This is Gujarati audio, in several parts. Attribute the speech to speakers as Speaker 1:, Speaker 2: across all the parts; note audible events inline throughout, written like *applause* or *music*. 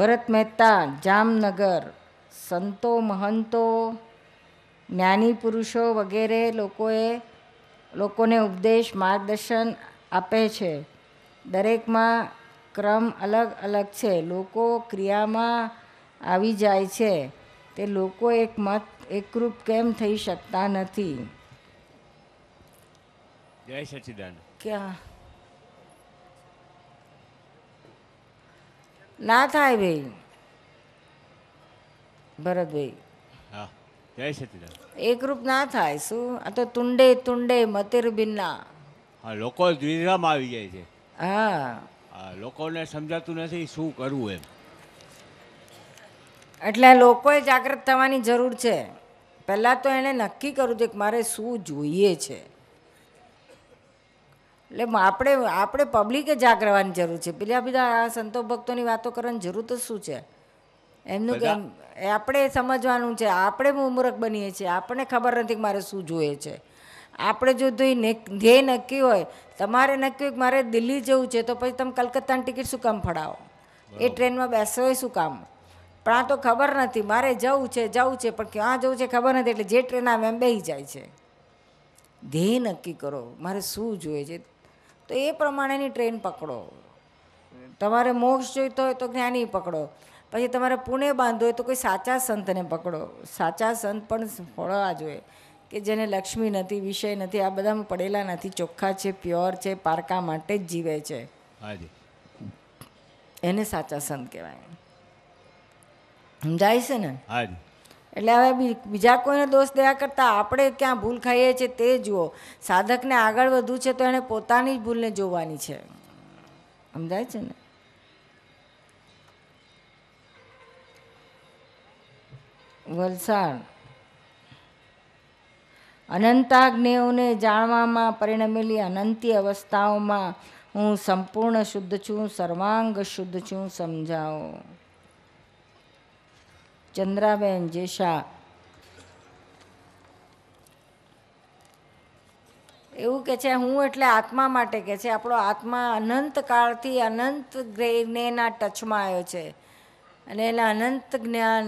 Speaker 1: ભરત મહેતા જામનગર સંતો મહંતો જ્ઞાની પુરુષો વગેરે લોકોએ લોકોને ઉપદેશ માર્ગદર્શન આપે છે દરેકમાં ક્રમ અલગ અલગ છે લોકો ક્રિયામાં આવી જાય છે તે લોકો એક મત એકરૂપ કેમ થઈ શકતા નથી
Speaker 2: જય સચિદાન
Speaker 1: ક્યાં ના થાય ભાઈ ભરતભાઈ હા જય એકરૂપ ના થાય શું આ તો તુંડે તુંડે મતિર બિન્ના
Speaker 2: હા લોકો દ્વિધામાં આવી જાય છે હા લોકોને સમજાતું
Speaker 1: નથી શું કરવું એમ એટલે લોકોએ જાગૃત થવાની જરૂર છે પહેલાં તો એણે નક્કી કરવું છે કે મારે શું જોઈએ છે એટલે આપણે આપણે પબ્લિકે જાગરવાની જરૂર છે પેલા બધા આ સંતો ભક્તોની વાતો કરવાની જરૂર તો શું છે એમનું કે આપણે સમજવાનું છે આપણે મૂર્ખ બનીએ છીએ આપણને ખબર નથી કે મારે શું જોઈએ છે આપણે જો ધ્યેય નક્કી હોય તમારે નક્કી હોય કે મારે દિલ્હી જવું છે તો પછી તમે કલકત્તાની ટિકિટ શું કામ ફડાવો એ ટ્રેનમાં બેસો એ શું કામ પણ આ તો ખબર નથી મારે જવું છે જવું છે પણ ક્યાં જવું છે ખબર નથી એટલે જે ટ્રેન આવે એમ બેસી જાય છે ધ્યેય નક્કી કરો મારે શું જોઈએ છે તો એ પ્રમાણેની ટ્રેન પકડો તમારે મોક્ષ જોઈતો હોય તો જ્ઞાની પકડો પછી તમારે પુણે બાંધવો હોય તો કોઈ સાચા સંતને પકડો સાચા સંત પણ ફળવા જોઈએ કે જેને લક્ષ્મી નથી વિષય નથી આ બધામાં પડેલા નથી ચોખ્ખા છે પ્યોર છે પારકા માટે જ જીવે છે એને સાચા સંત કહેવાય સમજાય છે ને હાજી એટલે હવે બીજા કોઈને દોષ દયા કરતાં આપણે ક્યાં ભૂલ ખાઈએ છીએ તે જુઓ સાધકને આગળ વધવું છે તો એણે પોતાની જ ભૂલને જોવાની છે સમજાય છે ને વલસાડ અનંતાગ્નેયોને જાણવામાં પરિણમેલી અનંતી અવસ્થાઓમાં હું સંપૂર્ણ શુદ્ધ છું સર્વાંગ શુદ્ધ છું સમજાવો ચંદ્રાબેન જેશા એવું કે છે હું એટલે આત્મા માટે કે છે આપણો આત્મા અનંત કાળથી અનંત જ્ઞેના ટચમાં આવ્યો છે અને એના અનંત જ્ઞાન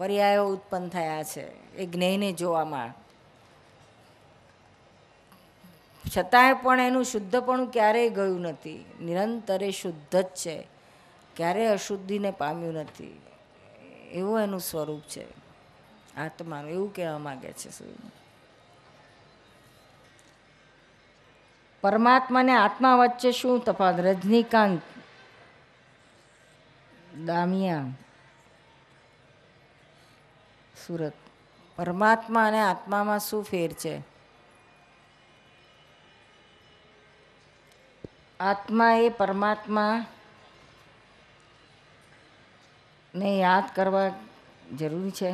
Speaker 1: પર્યાયો ઉત્પન્ન થયા છે એ જ્ઞેયને જોવામાં છતાંય પણ એનું શુદ્ધપણું ક્યારેય ગયું નથી નિરંતરે શુદ્ધ જ છે ક્યારેય અશુદ્ધિને પામ્યું નથી એવું એનું સ્વરૂપ છે આત્માનું એવું કહેવા માગે છે પરમાત્મા પરમાત્માને આત્મા વચ્ચે શું તફાવત રજનીકાંત દામિયા સુરત પરમાત્મા અને આત્મામાં શું ફેર છે આત્મા એ પરમાત્મા ને યાદ કરવા જરૂરી છે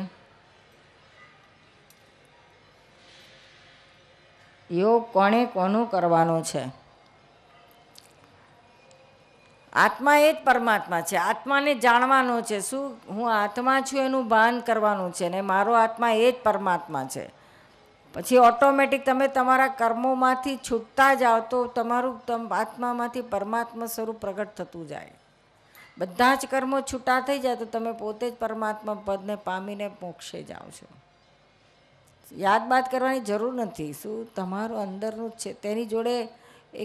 Speaker 1: યોગ કોણે કોનું કરવાનો છે આત્મા એ જ પરમાત્મા છે આત્માને જાણવાનો છે શું હું આત્મા છું એનું ભાન કરવાનું છે ને મારો આત્મા એ જ પરમાત્મા છે પછી ઓટોમેટિક તમે તમારા કર્મોમાંથી છૂટતા જાઓ તો તમારું આત્મામાંથી પરમાત્મા સ્વરૂપ પ્રગટ થતું જાય બધા જ કર્મો છૂટા થઈ જાય તો તમે પોતે જ પરમાત્મા પદને પામીને મોક્ષે જાઓ છો યાદ બાદ કરવાની જરૂર નથી શું તમારું અંદરનું જ છે તેની જોડે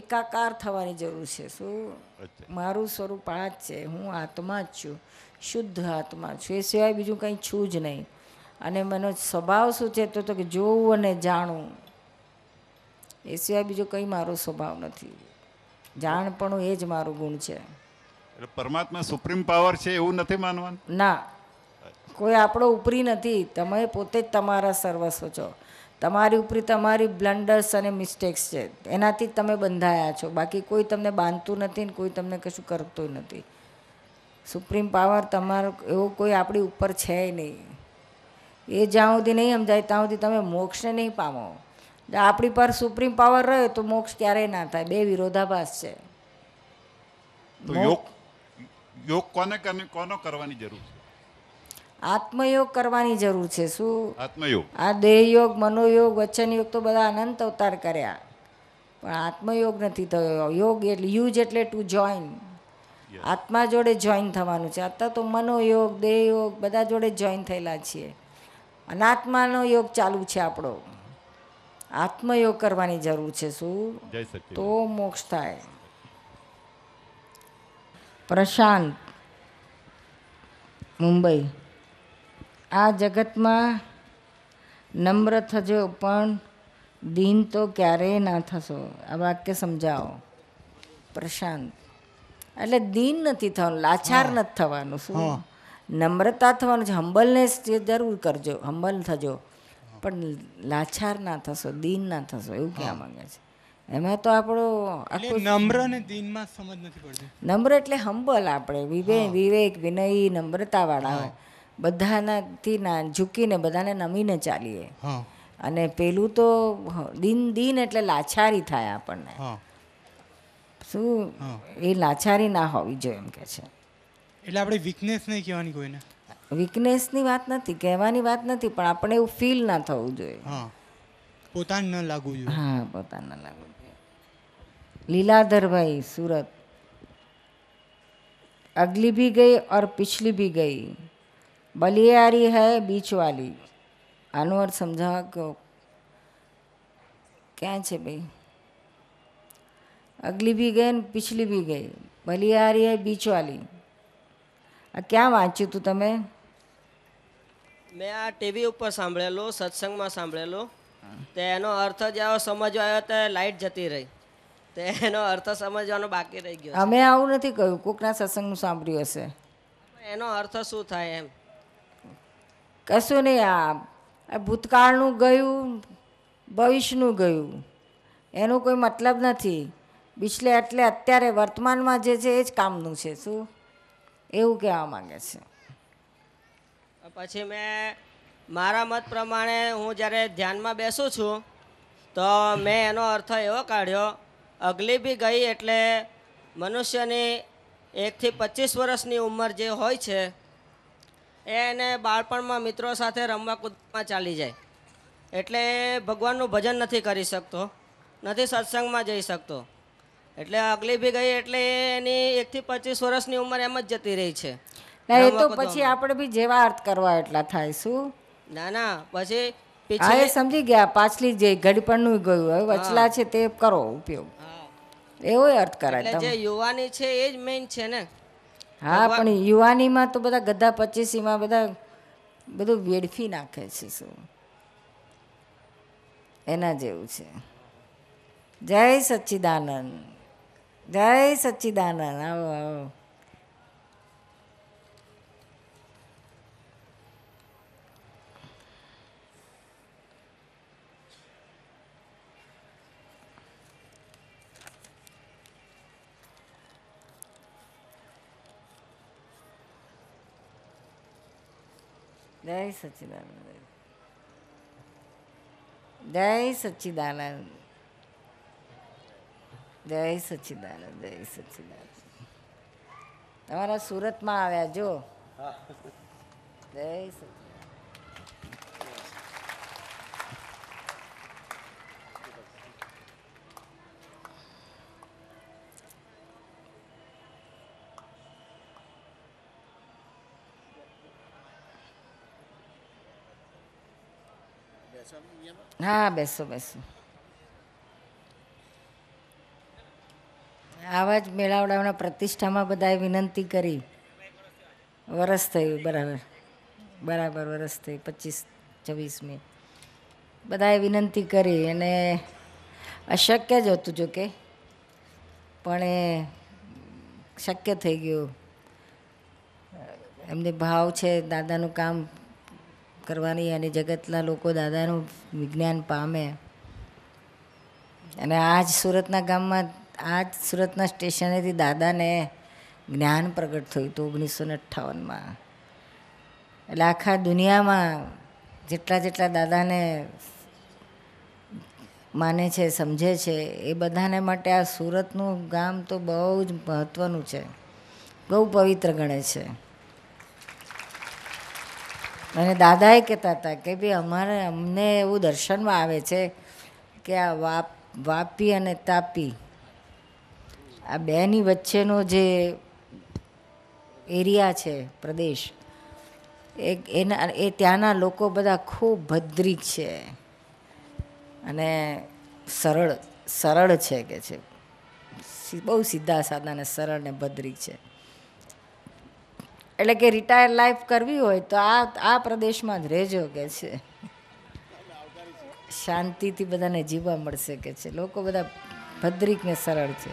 Speaker 1: એકાકાર થવાની જરૂર છે શું મારું સ્વરૂપ આ જ છે હું આત્મા જ છું શુદ્ધ આત્મા છું એ સિવાય બીજું કંઈ છું જ નહીં અને મને સ્વભાવ શું છે તો કે જોવું અને જાણવું એ સિવાય બીજો કંઈ મારો સ્વભાવ નથી જાણપણું એ જ મારું ગુણ છે
Speaker 3: પરમાત્મા સુપ્રીમ પાવર છે એવું નથી માનવાનું
Speaker 1: ના કોઈ આપણો ઉપરી નથી તમે પોતે જ તમારા સર્વસ્વ છો તમારી ઉપરી તમારી બ્લન્ડર્સ અને મિસ્ટેક્સ છે એનાથી તમે બંધાયા છો બાકી કોઈ તમને બાંધતું નથી ને કોઈ તમને કશું કરતું નથી સુપ્રીમ પાવર તમારો એવો કોઈ આપણી ઉપર છે નહીં એ જ્યાં સુધી નહીં સમજાય ત્યાં સુધી તમે મોક્ષને નહીં પામો આપણી પર સુપ્રીમ પાવર રહે તો મોક્ષ ક્યારેય ના થાય બે વિરોધાભાસ છે
Speaker 2: યોગ
Speaker 3: યોગ કોને કોનો કરવાની જરૂર છે
Speaker 1: આત્મયોગ કરવાની જરૂર છે શું આત્મયોગ આ દેહયોગ મનોયોગ વચન યોગ તો બધા અનંત અવતાર કર્યા પણ આત્મયોગ નથી થયો યોગ એટલે યુજ એટલે ટુ જોઈન આત્મા જોડે જોઈન થવાનું છે અત્યારે તો મનોયોગ દેહયોગ બધા જોડે જોઈન થયેલા છીએ અનાત્માનો યોગ ચાલુ છે આપણો આત્મયોગ કરવાની જરૂર છે શું તો મોક્ષ થાય પ્રશાંત મુંબઈ આ જગતમાં નમ્ર થજો પણ દીન તો ક્યારેય ના થશો આ વાક્ય સમજાવો પ્રશાંત એટલે દીન નથી થવાનું લાચાર નથી થવાનું શું નમ્રતા થવાનું છે હંબલનેસ જરૂર કરજો હંબલ થજો પણ લાચાર ના થશો દીન ના થશો એવું કહેવા માંગે છે એમાં તો આપણો નમ્ર ને
Speaker 4: દિનમાં સમજ નથી
Speaker 1: પડતી નમ્ર એટલે હમ્બલ આપણે વિવેક વિવેક વિનય વાળા બધાના થી ના ઝૂકીને બધાને નમીને ચાલીએ અને પેલું તો દિન દિન એટલે લાછારી થાય આપણને શું એ લાછારી ના હોવી જોઈએ એમ કે છે
Speaker 3: એટલે આપણે વીકનેસ નહીં કહેવાની કોઈને
Speaker 1: વીકનેસની વાત નથી કહેવાની વાત નથી પણ આપણે એવું ફીલ ના થવું જોઈએ પોતાને ન લાગવું જોઈએ હા પોતાને ન લાગવું लीलाधर भाई सूरत अगली भी गई और पिछली भी गई बलियारी है बीच वाली अनुवर समझा को क्या छे भाई अगली भी गई पिछली भी गई बलियारी है बीच वाली आ क्या वाँचू तू ते
Speaker 5: मैं आ टीवी ऊपर सांभेलो सत्संग में सांभेलो हाँ। तो अर्थ जो समझ आयो तो लाइट जती रही એનો અર્થ સમજવાનો બાકી રહી ગયો અમે આવું
Speaker 1: નથી કહ્યું કોકના સત્સંગનું સાંભળ્યું હશે
Speaker 5: એનો અર્થ શું થાય એમ
Speaker 1: કશું નહીં આ ભૂતકાળનું ગયું ભવિષ્યનું ગયું એનો કોઈ મતલબ નથી બિછલે એટલે અત્યારે વર્તમાનમાં જે છે એ જ કામનું છે શું
Speaker 5: એવું કહેવા માંગે છે પછી મેં મારા મત પ્રમાણે હું જ્યારે ધ્યાનમાં બેસું છું તો મેં એનો અર્થ એવો કાઢ્યો અગલી બી ગઈ એટલે મનુષ્યની એકથી પચીસ વર્ષની ઉંમર જે હોય છે એને બાળપણમાં મિત્રો સાથે રમવા કૂદમાં ચાલી જાય એટલે ભગવાનનું ભજન નથી કરી શકતો નથી સત્સંગમાં જઈ શકતો એટલે અગલી બી ગઈ એટલે એની એકથી પચીસ વર્ષની ઉંમર એમ જ જતી રહી છે એ તો પછી
Speaker 1: આપણે બી જેવા અર્થ કરવા એટલા થાય શું
Speaker 5: ના ના પછી એ
Speaker 1: સમજી ગયા પાછલી જે ગડપણનું ગયું હવે વચલા છે તે કરો ઉપયોગ એવો અર્થ કરાય જે
Speaker 5: યુવાની છે એ જ મેઇન છે ને
Speaker 1: હા પણ યુવાનીમાં તો બધા ગધા પચીસીમાં બધા બધું વેડફી નાખે છે શું એના જેવું છે જય સચ્ચિદાનંદ જય સચ્ચિદાનંદ આવો આવો જય સચ્ચિદાનંદ જય સચ્ચિદાનંદ જય સચ્ચિદાનંદ જય સચ્ચિદાનંદ તમારા સુરતમાં આવ્યા જો જય સચ્ચિદાનંદ હા બેસો બેસો આવા જ મેળાવડાઓના પ્રતિષ્ઠામાં બધાએ વિનંતી કરી વરસ થયું બરાબર બરાબર વરસ થયું પચીસ છવ્વીસમી બધાએ વિનંતી કરી અને અશક્ય જ હતું જો કે પણ એ શક્ય થઈ ગયું એમને ભાવ છે દાદાનું કામ કરવાની અને જગતના લોકો દાદાનું વિજ્ઞાન પામે અને આ જ સુરતના ગામમાં આ જ સુરતના સ્ટેશનેથી દાદાને જ્ઞાન પ્રગટ થયું હતું ઓગણીસો ને અઠ્ઠાવનમાં એટલે આખા દુનિયામાં જેટલા જેટલા દાદાને માને છે સમજે છે એ બધાને માટે આ સુરતનું ગામ તો બહુ જ મહત્ત્વનું છે બહુ પવિત્ર ગણે છે અને દાદાએ કહેતા હતા કે ભાઈ અમારે અમને એવું દર્શનમાં આવે છે કે આ વાપ વાપી અને તાપી આ બેની વચ્ચેનો જે એરિયા છે પ્રદેશ એ એના એ ત્યાંના લોકો બધા ખૂબ ભદ્રિક છે અને સરળ સરળ છે કે છે બહુ સીધા સાદા ને સરળ ને ભદ્રિક છે એટલે કે રિટાયર લાઈફ કરવી હોય તો આ આ પ્રદેશમાં જ રહેજો કે છે શાંતિથી બધાને જીવવા મળશે કે છે લોકો બધા ભદ્રિક ને સરળ છે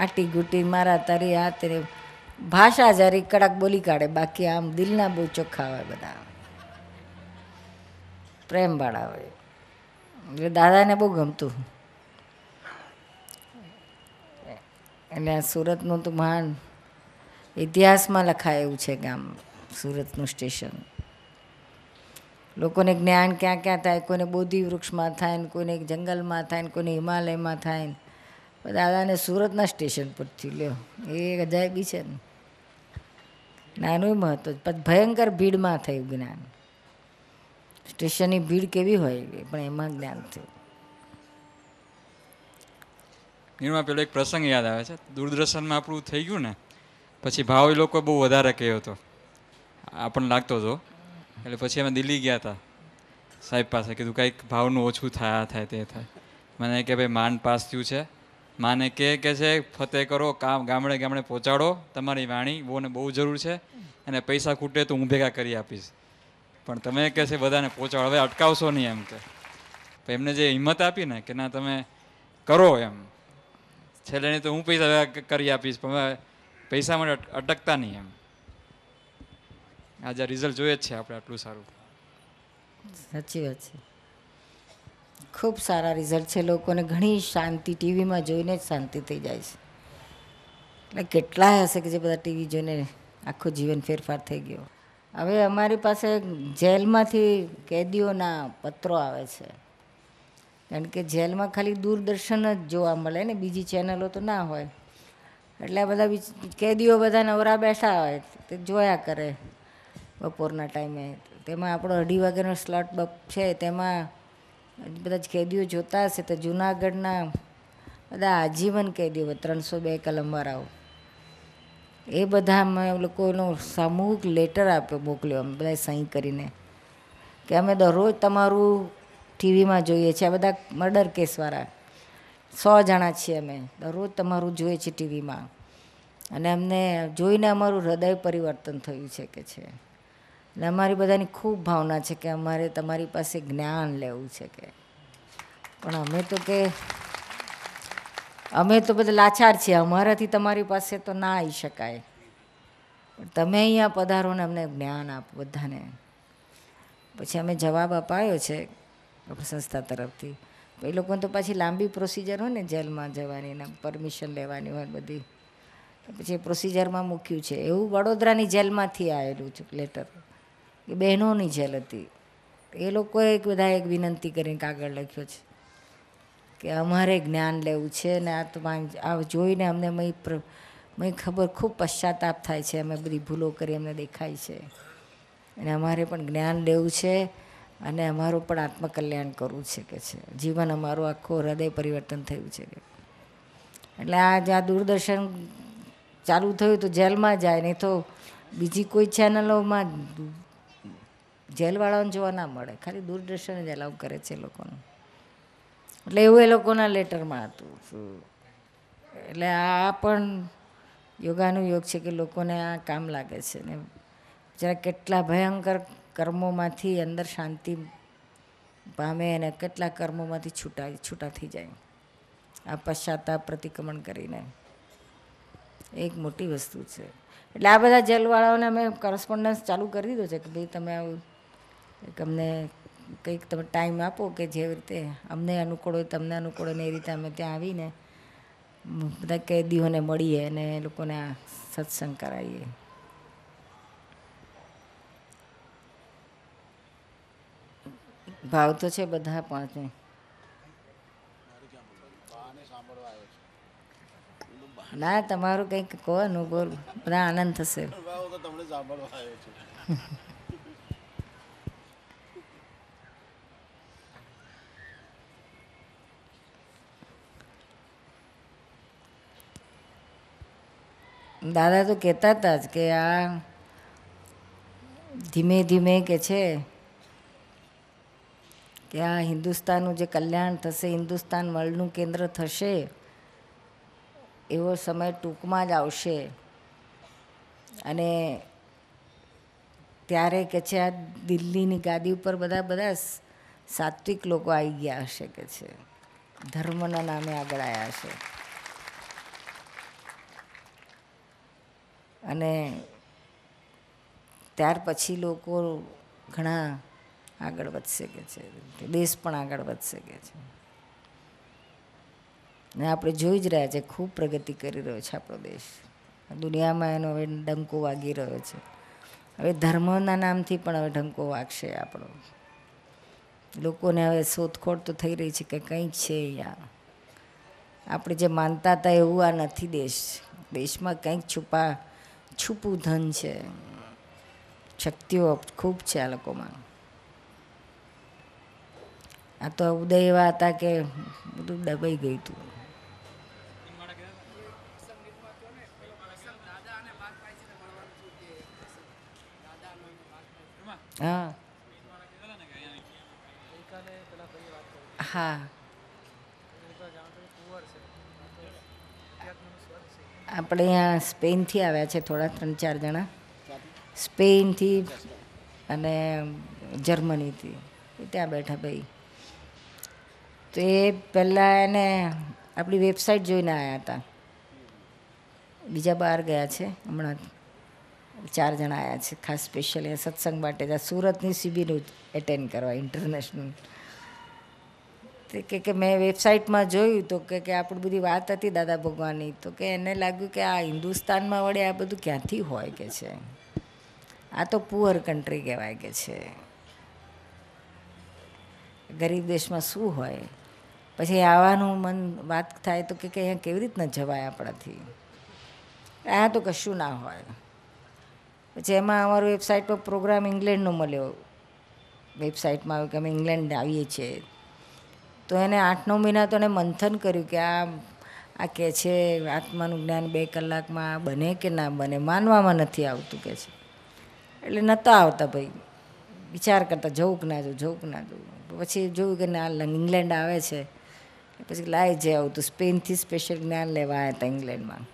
Speaker 1: આટી ગુટી મારા તારી આ તેરે ભાષા જારી કડક બોલી કાઢે બાકી આમ દિલના બહુ ચોખ્ખા હોય બધા પ્રેમવાળા હોય એટલે દાદાને બહુ ગમતું એટલે સુરતનું તો માન ઇતિહાસમાં લખાય એવું છે ગામ સુરતનું સ્ટેશન લોકોને જ્ઞાન ક્યાં ક્યાં થાય કોઈને બોધી વૃક્ષમાં થાય ને કોઈને જંગલમાં થાય ને કોઈને હિમાલયમાં થાય ને પણ દાદાને સુરતના સ્ટેશન પરથી લ્યો એ અજાયબી છે ને નાનું મહત્વ પછી ભયંકર ભીડમાં થયું જ્ઞાન સ્ટેશનની ભીડ કેવી હોય પણ એમાં જ્ઞાન થયું
Speaker 3: નિર્મા પેલો એક પ્રસંગ યાદ આવે છે દૂરદર્શનમાં આપણું થઈ ગયું ને પછી ભાવ એ લોકો બહુ વધારે કહ્યો હતો આપણને લાગતો હતો એટલે પછી અમે દિલ્હી ગયા હતા સાહેબ પાસે કીધું કંઈક ભાવનું ઓછું થયા થાય તે થાય મને કે ભાઈ માન પાસ થયું છે માને કે કે છે ફતે કરો કામ ગામડે ગામડે પહોંચાડો તમારી વાણી બહુને બહુ જરૂર છે અને પૈસા ખૂટે તો હું ભેગા કરી આપીશ પણ તમે કે છે બધાને પહોંચાડો હવે અટકાવશો નહીં એમ કે એમને જે હિંમત આપી ને કે ના તમે કરો એમ છેલ્લે તો હું પૈસા કરી આપીશ પણ પૈસા માટે અટકતા નહીં એમ આજે રિઝલ્ટ જોઈએ જ છે આપણે આટલું સારું
Speaker 1: સાચી વાત છે ખૂબ સારા રિઝલ્ટ છે લોકોને ઘણી શાંતિ ટીવીમાં જોઈને જ શાંતિ થઈ જાય છે એટલે કેટલાય હશે કે જે બધા ટીવી જોઈને આખું જીવન ફેરફાર થઈ ગયો હવે અમારી પાસે જેલમાંથી કેદીઓના પત્રો આવે છે કારણ કે જેલમાં ખાલી દૂરદર્શન જ જોવા મળે ને બીજી ચેનલો તો ના હોય એટલે બધા કેદીઓ બધા નવરા બેઠા હોય તે જોયા કરે બપોરના ટાઈમે તેમાં આપણો અઢી વાગ્યાનો સ્લોટ બપ છે તેમાં બધા જ કેદીઓ જોતા હશે તો જુનાગઢના બધા આજીવન કેદીઓ ત્રણસો બે કલમવાળાઓ એ બધા અમે લોકોનો સામૂહિક લેટર આપ્યો મોકલ્યો અમે બધા સહી કરીને કે અમે દરરોજ તમારું ટીવીમાં જોઈએ છીએ આ બધા મર્ડર કેસવાળા સો જણા છીએ અમે દરરોજ તમારું જોઈએ છીએ ટીવીમાં અને અમને જોઈને અમારું હૃદય પરિવર્તન થયું છે કે છે અને અમારી બધાની ખૂબ ભાવના છે કે અમારે તમારી પાસે જ્ઞાન લેવું છે કે પણ અમે તો કે અમે તો બધા લાચાર છીએ અમારાથી તમારી પાસે તો ના આવી શકાય પણ તમે અહીંયા પધારો ને અમને જ્ઞાન આપો બધાને પછી અમે જવાબ અપાયો છે સંસ્થા તરફથી એ લોકોને તો પાછી લાંબી પ્રોસિજર હોય ને જેલમાં જવાની ને પરમિશન લેવાની હોય બધી પછી પ્રોસિજરમાં મૂક્યું છે એવું વડોદરાની જેલમાંથી આવેલું છે લેટર એ બહેનોની જેલ હતી એ લોકોએ એક બધા એક વિનંતી કરીને કાગળ લખ્યો છે કે અમારે જ્ઞાન લેવું છે ને આ તો આ જોઈને અમને મય ખબર ખૂબ પશ્ચાતાપ થાય છે અમે બધી ભૂલો કરી અમને દેખાય છે અને અમારે પણ જ્ઞાન લેવું છે અને અમારું પણ આત્મકલ્યાણ કરવું છે કે છે જીવન અમારું આખું હૃદય પરિવર્તન થયું છે કે એટલે આ જ્યાં દૂરદર્શન ચાલુ થયું તો જેલમાં જાય નહીં તો બીજી કોઈ ચેનલોમાં જેલવાળાને જોવા ના મળે ખાલી દૂરદર્શન જ અલાઉ કરે છે લોકોનું એટલે એવું એ લોકોના લેટરમાં હતું એટલે આ પણ યોગાનું યોગ છે કે લોકોને આ કામ લાગે છે ને જરા કેટલા ભયંકર કર્મોમાંથી અંદર શાંતિ પામે અને કેટલા કર્મોમાંથી છૂટા છૂટા થઈ જાય આ પશ્ચાતાપ પ્રતિક્રમણ કરીને એક મોટી વસ્તુ છે એટલે આ બધા જેલવાળાઓને અમે કરસ્પોન્ડન્સ ચાલુ કરી દીધો છે કે ભાઈ તમે આવું અમને કંઈક તમે ટાઈમ આપો કે જે રીતે અમને અનુકૂળ હોય તમને અનુકૂળ ને એ રીતે અમે ત્યાં આવીને બધા કેદીઓને મળીએ અને એ લોકોને સત્સંગ કરાવીએ ભાવ તો છે બધા પાંચને ના તમારું કંઈક કહો અનુભવ બધા આનંદ થશે દાદા તો કહેતા હતા કે આ ધીમે ધીમે કે છે કે આ હિન્દુસ્તાનનું જે કલ્યાણ થશે હિન્દુસ્તાન વર્લ્ડનું કેન્દ્ર થશે એવો સમય ટૂંકમાં જ આવશે અને ત્યારે કે છે આ દિલ્હીની ગાદી ઉપર બધા બધા સાત્વિક લોકો આવી ગયા હશે કે છે ધર્મના નામે આગળ આવ્યા હશે અને ત્યાર પછી લોકો ઘણા આગળ વધશે કે છે દેશ પણ આગળ વધશે કે છે ને આપણે જોઈ જ રહ્યા છે ખૂબ પ્રગતિ કરી રહ્યો છે આપણો દેશ દુનિયામાં એનો હવે ડંકો વાગી રહ્યો છે હવે ધર્મના નામથી પણ હવે ઢંકો વાગશે આપણો લોકોને હવે શોધખોળ તો થઈ રહી છે કે કંઈક છે અહીંયા આપણે જે માનતા હતા એવું આ નથી દેશ દેશમાં કંઈક છુપા છુપું ધન છે શક્તિઓ ખૂબ છે આ લોકોમાં આ તો ઉદય એવા હતા કે બધું દબાઈ ગયું હતું હા હા આપણે અહીંયા સ્પેનથી આવ્યા છે થોડા ત્રણ ચાર જણા સ્પેનથી અને જર્મનીથી ત્યાં બેઠા ભાઈ તો એ પહેલાં એને આપણી વેબસાઇટ જોઈને આવ્યા હતા બીજા બહાર ગયા છે હમણાં ચાર જણા આવ્યા છે ખાસ સ્પેશિયલ સત્સંગ માટે સુરતની શિબિર એટેન્ડ કરવા ઇન્ટરનેશનલ કે કે મેં વેબસાઇટમાં જોયું તો કે કે આપણી બધી વાત હતી દાદા ભગવાનની તો કે એને લાગ્યું કે આ હિન્દુસ્તાનમાં વડે આ બધું ક્યાંથી હોય કે છે આ તો પુઅર કન્ટ્રી કહેવાય કે છે ગરીબ દેશમાં શું હોય પછી આવવાનું મન વાત થાય તો કે અહીંયા કેવી રીતના જવાય આપણાથી આ તો કશું ના હોય પછી એમાં અમારું વેબસાઇટ પર પ્રોગ્રામ ઇંગ્લેન્ડનો મળ્યો વેબસાઇટમાં આવ્યું કે અમે ઇંગ્લેન્ડ આવીએ છીએ તો એને આઠ નવ મહિના તો એને મંથન કર્યું કે આ આ કે છે આત્માનું જ્ઞાન બે કલાકમાં બને કે ના બને માનવામાં નથી આવતું કે છે એટલે નહોતા આવતા ભાઈ વિચાર કરતા જવું કે ના જવું જવું કે ના જવું પછી જોયું કે ના ઇંગ્લેન્ડ આવે છે પછી લાઈ જે આવતું સ્પેનથી સ્પેશિયલ જ્ઞાન લેવા આવ્યા હતા ઇંગ્લેન્ડમાં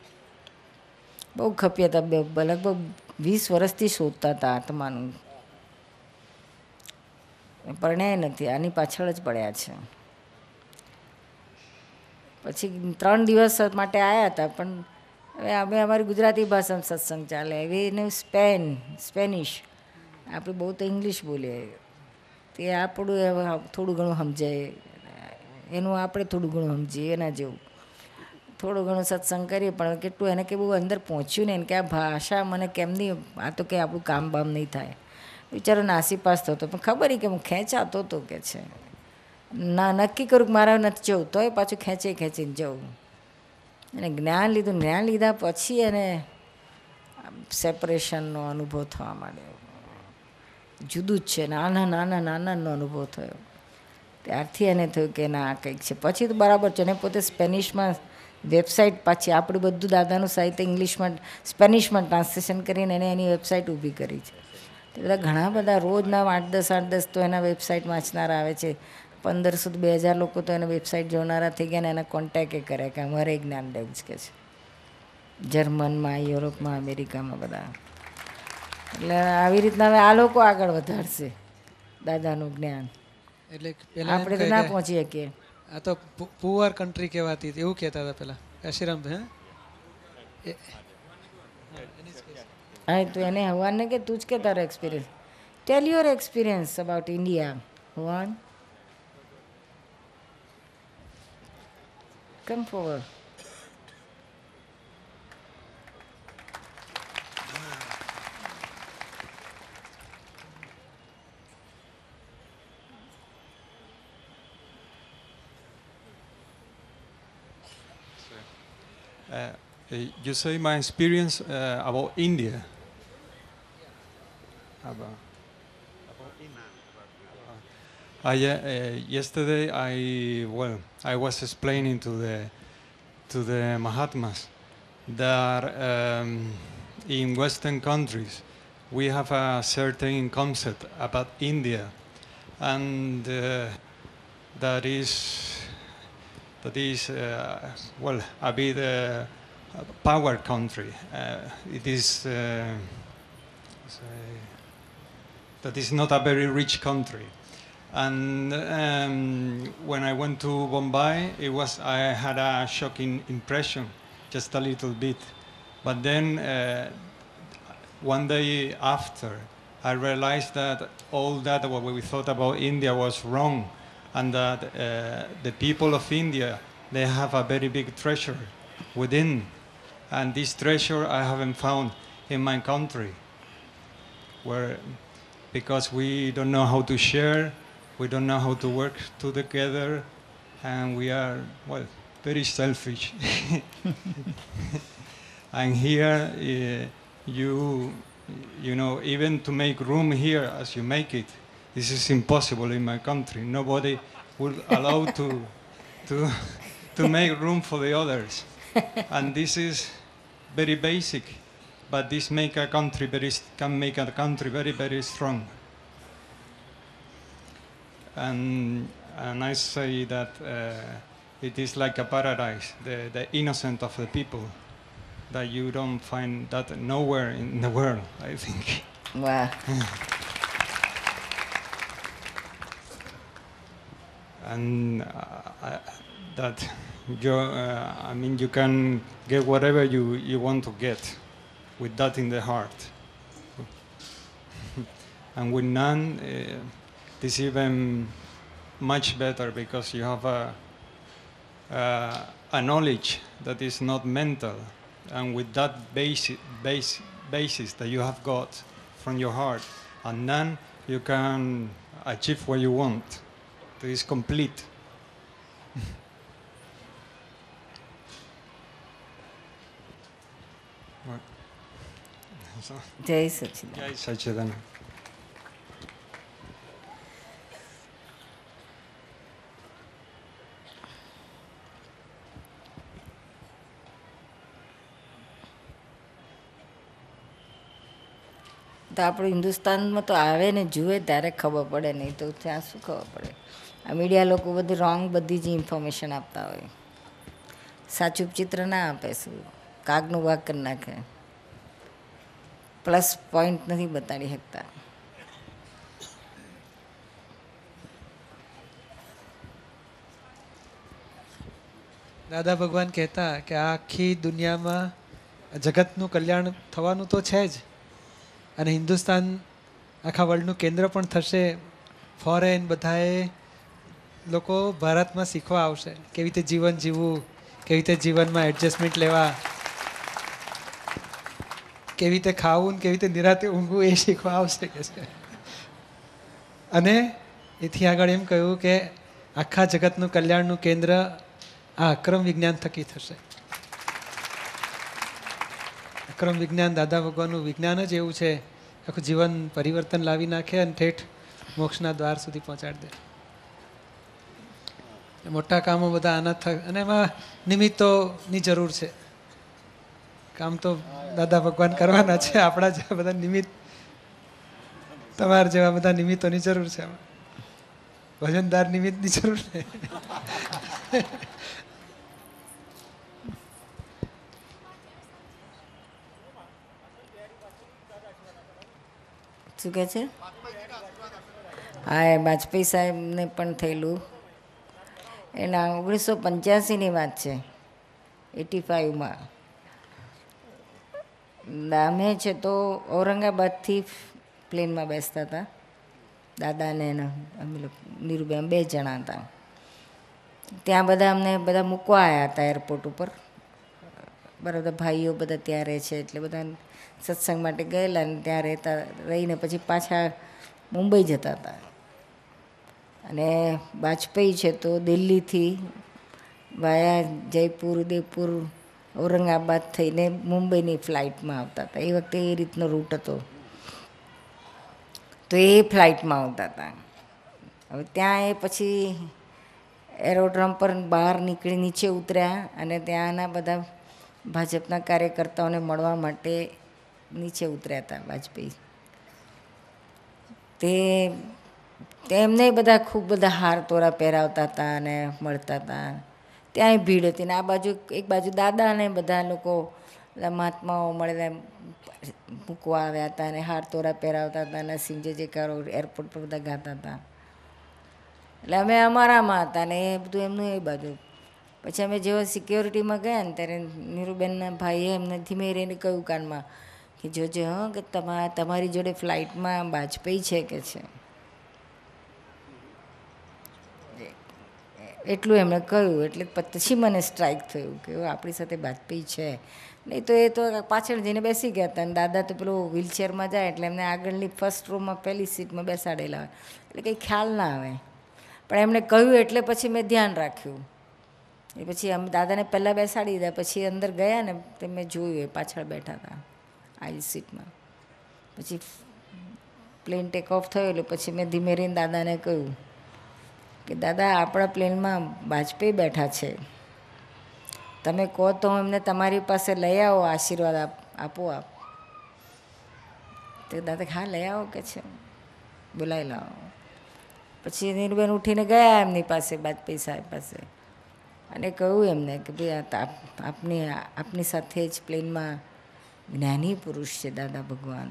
Speaker 1: બહુ ખપ્યા હતા લગભગ વીસ વર્ષથી શોધતા હતા આત્માનું પરણ્યાય નથી આની પાછળ જ પડ્યા છે પછી ત્રણ દિવસ માટે આવ્યા હતા પણ હવે અમે અમારી ગુજરાતી ભાષામાં સત્સંગ ચાલે હવે એને સ્પેન સ્પેનિશ આપણે બહુ તો ઇંગ્લિશ બોલીએ તે આપણું થોડું ઘણું સમજાય એનું આપણે થોડું ઘણું સમજીએ એના જેવું થોડું ઘણું સત્સંગ કરીએ પણ કેટલું એને કે બહુ અંદર પહોંચ્યું ને એને કે આ ભાષા મને કેમ નહીં આ તો કે આપણું કામ બામ નહીં થાય બિચારો નાસીપાસ થતો પણ ખબર કે હું ખેંચાતો હતો કે છે ના નક્કી કરું કે મારા નથી જવું તોય પાછું ખેંચે ખેંચીને જવું એને જ્ઞાન લીધું જ્ઞાન લીધા પછી એને સેપરેશનનો અનુભવ થવા માંડ્યો જુદું જ છે નાના નાના નાનાનો અનુભવ થયો ત્યારથી એને થયું કે ના આ કંઈક છે પછી તો બરાબર છે ને પોતે સ્પેનિશમાં વેબસાઇટ પાછી આપણું બધું દાદાનું સાહિત્ય ઇંગ્લિશમાં સ્પેનિશમાં ટ્રાન્સલેશન કરીને એને એની વેબસાઇટ ઊભી કરી છે તે બધા ઘણા બધા રોજના આઠ દસ આઠ દસ તો એના વેબસાઇટ વાંચનારા આવે છે પંદરસો બે હજાર લોકો તો એને વેબસાઇટ જોનારા થઈ ગયા ને એના કોન્ટેક્ટે કરે કે અમારે જ્ઞાન લેવું કે છે જર્મનમાં યુરોપમાં અમેરિકામાં બધા એટલે આવી રીતના હવે આ લોકો આગળ વધારશે દાદાનું જ્ઞાન એટલે પહેલા આપણે ના
Speaker 3: પહોંચી શકીએ આ તો પુઅર કન્ટ્રી કહેવાતી એવું કહેતા હતા પહેલા આશીરામ હે
Speaker 1: હા તો એને હવાને કે તું જ કે તારો experience tell your experience about India one come forward
Speaker 4: Uh, uh, you say my experience uh, about India. About, India. Uh, yesterday, I well, I was explaining to the to the Mahatmas that um, in Western countries we have a certain concept about India, and that is that is, uh, well, a bit a uh, power country. Uh, it is that is not a very rich country. And um, when I went to Bombay, it was I had a shocking impression, just a little bit. But then uh, one day after, I realized that all that what we thought about India was wrong and uh, that uh, the people of India, they have a very big treasure within. And this treasure I haven't found in my country, where because we don't know how to share, we don't know how to work together, and we are, well, very selfish. *laughs* and here, uh, you, you know, even to make room here as you make it, this is impossible in my country. Nobody would allow to, to, to make room for the others. And this is very basic, but this make a country very, can make a country very, very strong. And, and I say that uh, it is like a paradise, the, the innocent of the people, that you don't find that nowhere in the world, I think. Wow. *laughs* and uh, uh, that you, uh, I mean, you can get whatever you, you want to get with that in the heart. *laughs* and with none, uh, it's even much better because you have a, uh, a knowledge that is not mental. And with that basic, base, basis that you have got from your heart and none, you can achieve what you want. तो इज कंप्लीट જય સચિદાન તો
Speaker 1: આપણું હિન્દુસ્તાનમાં તો આવે ને જુએ ત્યારે ખબર પડે નહીં તો ત્યાં શું ખબર પડે આ મીડિયા લોકો બધું રોંગ બધી જ ઇન્ફોર્મેશન આપતા હોય સાચું ચિત્ર ના આપે શું કાગનું વાગ કરી નાખે પ્લસ પોઈન્ટ નથી બતાડી શકતા
Speaker 3: દાદા ભગવાન કહેતા કે આ આખી દુનિયામાં જગતનું કલ્યાણ થવાનું તો છે જ અને હિન્દુસ્તાન આખા વર્લ્ડનું કેન્દ્ર પણ થશે ફોરેન બધાએ લોકો ભારતમાં શીખવા આવશે કેવી રીતે જીવન જીવવું કેવી રીતે જીવનમાં એડજસ્ટમેન્ટ લેવા કેવી રીતે ખાવું કેવી રીતે નિરાતે ઊંઘવું એ શીખવા આવશે કે છે અને એથી આગળ એમ કહ્યું કે આખા જગતનું કલ્યાણનું કેન્દ્ર આ અક્રમ વિજ્ઞાન થકી થશે અક્રમ વિજ્ઞાન દાદા ભગવાનનું વિજ્ઞાન જ એવું છે આખું જીવન પરિવર્તન લાવી નાખે અને ઠેઠ મોક્ષના દ્વાર સુધી પહોંચાડી દે મોટા કામો બધા આના થાય અને એમાં નિમિત્તોની જરૂર છે કામ તો દાદા ભગવાન કરવાના છે આપણા જેવા બધા નિમિત્ત તમારા જેવા બધા નિમિત્તોની જરૂર છે ભજનદાર નિમિત્તની જરૂર છે
Speaker 1: શું કહે છે હા એ વાજપેયી સાહેબને પણ થયેલું એના ઓગણીસો પંચ્યાસીની વાત છે એટી ફાઇવમાં દામે છે તો ઔરંગાબાદથી પ્લેનમાં બેસતા હતા દાદાને એના અમે લોકો નીરુબેન બે જણા હતા ત્યાં બધા અમને બધા મૂકવા આવ્યા હતા એરપોર્ટ ઉપર બધા ભાઈઓ બધા ત્યાં રહે છે એટલે બધા સત્સંગ માટે ગયેલા અને ત્યાં રહેતા રહીને પછી પાછા મુંબઈ જતા હતા અને વાજપેયી છે તો દિલ્હીથી વાયા જયપુર ઉદયપુર ઔરંગાબાદ થઈને મુંબઈની ફ્લાઇટમાં આવતા હતા એ વખતે એ રીતનો રૂટ હતો તો એ ફ્લાઇટમાં આવતા હતા હવે ત્યાં એ પછી એરોડ્રમ પર બહાર નીકળી નીચે ઉતર્યા અને ત્યાંના બધા ભાજપના કાર્યકર્તાઓને મળવા માટે નીચે ઉતર્યા હતા વાજપેયી તે તેમને બધા ખૂબ બધા હાર તોરા પહેરાવતા હતા અને મળતા હતા ત્યાંય ભીડ હતી ને આ બાજુ એક બાજુ દાદા અને બધા લોકો મહાત્માઓ મળેલા મૂકવા આવ્યા હતા અને હાર તોરા પહેરાવતા હતા અને સિંજે જેકારો એરપોર્ટ પર બધા ગાતા હતા એટલે અમે અમારામાં હતા ને એ બધું એમનું એ બાજુ પછી અમે જેવો સિક્યોરિટીમાં ગયા ને ત્યારે નીરુબેનના ભાઈએ એમને ધીમે રહીને કહ્યું કાનમાં કે જોજો હં કે તમા તમારી જોડે ફ્લાઇટમાં વાજપેયી છે કે છે એટલું એમણે કહ્યું એટલે પછી મને સ્ટ્રાઇક થયું કે આપણી સાથે બાજપેયી છે નહીં તો એ તો પાછળ જઈને બેસી ગયા હતા અને દાદા તો પેલો વ્હીલચેરમાં જાય એટલે એમને આગળની ફર્સ્ટ રૂમમાં પહેલી સીટમાં બેસાડેલા હોય એટલે કંઈ ખ્યાલ ના આવે પણ એમણે કહ્યું એટલે પછી મેં ધ્યાન રાખ્યું એ પછી અમે દાદાને પહેલાં બેસાડી દીધા પછી અંદર ગયા ને તે મેં જોયું એ પાછળ બેઠા હતા આઈ સીટમાં પછી પ્લેન ટેક ઓફ થયો એટલે પછી મેં ધીમે રહીને દાદાને કહ્યું કે દાદા આપણા પ્લેનમાં વાજપેયી બેઠા છે તમે કહો તો હું એમને તમારી પાસે લઈ આવો આશીર્વાદ આપ આપો આપ તો દાદા હા લઈ આવો કે છે બોલાવી લાવો પછી નીરુબેન ઉઠીને ગયા એમની પાસે વાજપેયી સાહેબ પાસે અને કહ્યું એમને કે ભાઈ આપની આપની સાથે જ પ્લેનમાં જ્ઞાની પુરુષ છે દાદા ભગવાન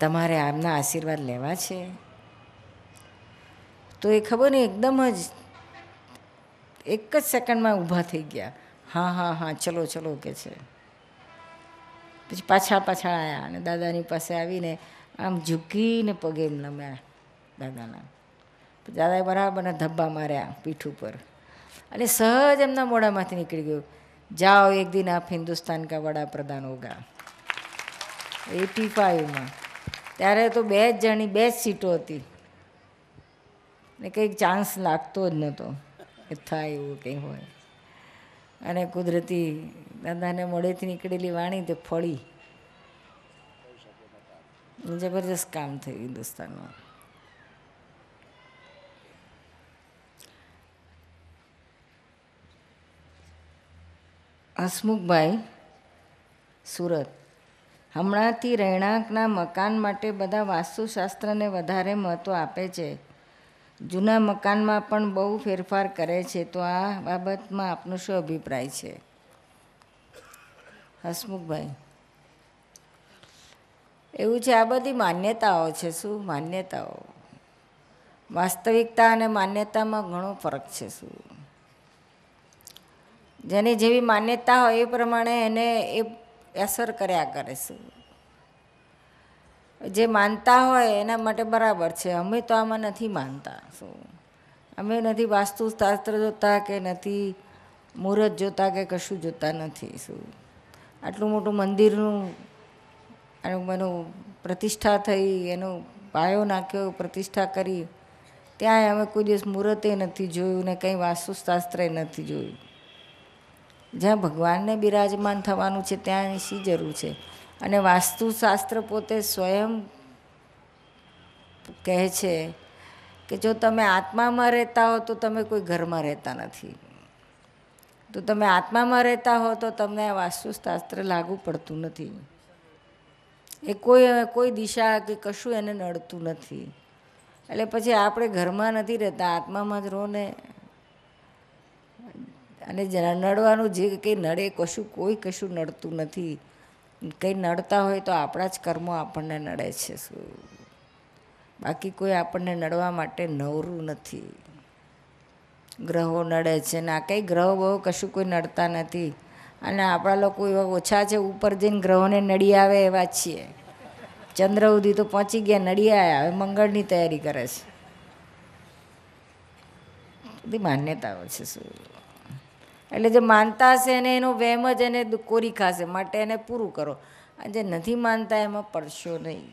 Speaker 1: તમારે આમના આશીર્વાદ લેવા છે તો એ ખબર નહીં એકદમ જ એક જ સેકન્ડમાં ઊભા થઈ ગયા હા હા હા ચલો ચલો કે છે પછી પાછા પાછા આવ્યા અને દાદાની પાસે આવીને આમ ઝૂકીને પગે એમ નમ્યા દાદાના દાદાએ બરાબરના ધબ્બા માર્યા પીઠ ઉપર અને સહજ એમના મોઢામાંથી નીકળી ગયું જાઓ એક દિન આપ હિન્દુસ્તાન કા વડાપ્રધાન હોગા એટી ફાઈવમાં ત્યારે તો બે જ જણી બે જ સીટો હતી ને કંઈક ચાન્સ લાગતો જ નહોતો કે થાય એવું કંઈ હોય અને કુદરતી દાદાને મોડેથી નીકળેલી વાણી તે ફળી જબરજસ્ત કામ થયું હિન્દુસ્તાનમાં હસમુખભાઈ સુરત હમણાંથી રહેણાંકના મકાન માટે બધા વાસ્તુશાસ્ત્રને વધારે મહત્ત્વ આપે છે જૂના મકાનમાં પણ બહુ ફેરફાર કરે છે તો આ બાબતમાં આપનો શું અભિપ્રાય છે હસમુખભાઈ એવું છે આ બધી માન્યતાઓ છે શું માન્યતાઓ વાસ્તવિકતા અને માન્યતામાં ઘણો ફરક છે શું જેની જેવી માન્યતા હોય એ પ્રમાણે એને એ અસર કર્યા કરે શું જે માનતા હોય એના માટે બરાબર છે અમે તો આમાં નથી માનતા શું અમે નથી વાસ્તુશાસ્ત્ર જોતા કે નથી મુહૂર્ત જોતા કે કશું જોતા નથી શું આટલું મોટું મંદિરનું આનું એનું પ્રતિષ્ઠા થઈ એનો પાયો નાખ્યો પ્રતિષ્ઠા કરી ત્યાં અમે કોઈ દિવસ મુહૂર્તે નથી જોયું ને કંઈ વાસ્તુશાસ્ત્રે નથી જોયું જ્યાં ભગવાનને બિરાજમાન થવાનું છે ત્યાં શી જરૂર છે અને વાસ્તુશાસ્ત્ર પોતે સ્વયં કહે છે કે જો તમે આત્મામાં રહેતા હો તો તમે કોઈ ઘરમાં રહેતા નથી તો તમે આત્મામાં રહેતા હો તો તમને આ વાસ્તુશાસ્ત્ર લાગુ પડતું નથી એ કોઈ કોઈ દિશા કે કશું એને નડતું નથી એટલે પછી આપણે ઘરમાં નથી રહેતા આત્મામાં જ રહો ને અને નડવાનું જે કંઈ નડે કશું કોઈ કશું નડતું નથી કંઈ નડતા હોય તો આપણા જ કર્મો આપણને નડે છે શું બાકી કોઈ આપણને નડવા માટે નવરું નથી ગ્રહો નડે છે ને આ કંઈ ગ્રહો બહુ કશું કોઈ નડતા નથી અને આપણા લોકો એવા ઓછા છે ઉપર જઈને ગ્રહોને નડી આવે એવા છીએ ચંદ્ર ઉદી તો પહોંચી ગયા નડી આવ્યા હવે મંગળની તૈયારી કરે છે બધી માન્યતાઓ છે શું એટલે જે માનતા હશે એને એનો વહેમ જ એને કોરી ખાશે માટે એને પૂરું કરો અને જે નથી માનતા એમાં પડશો નહીં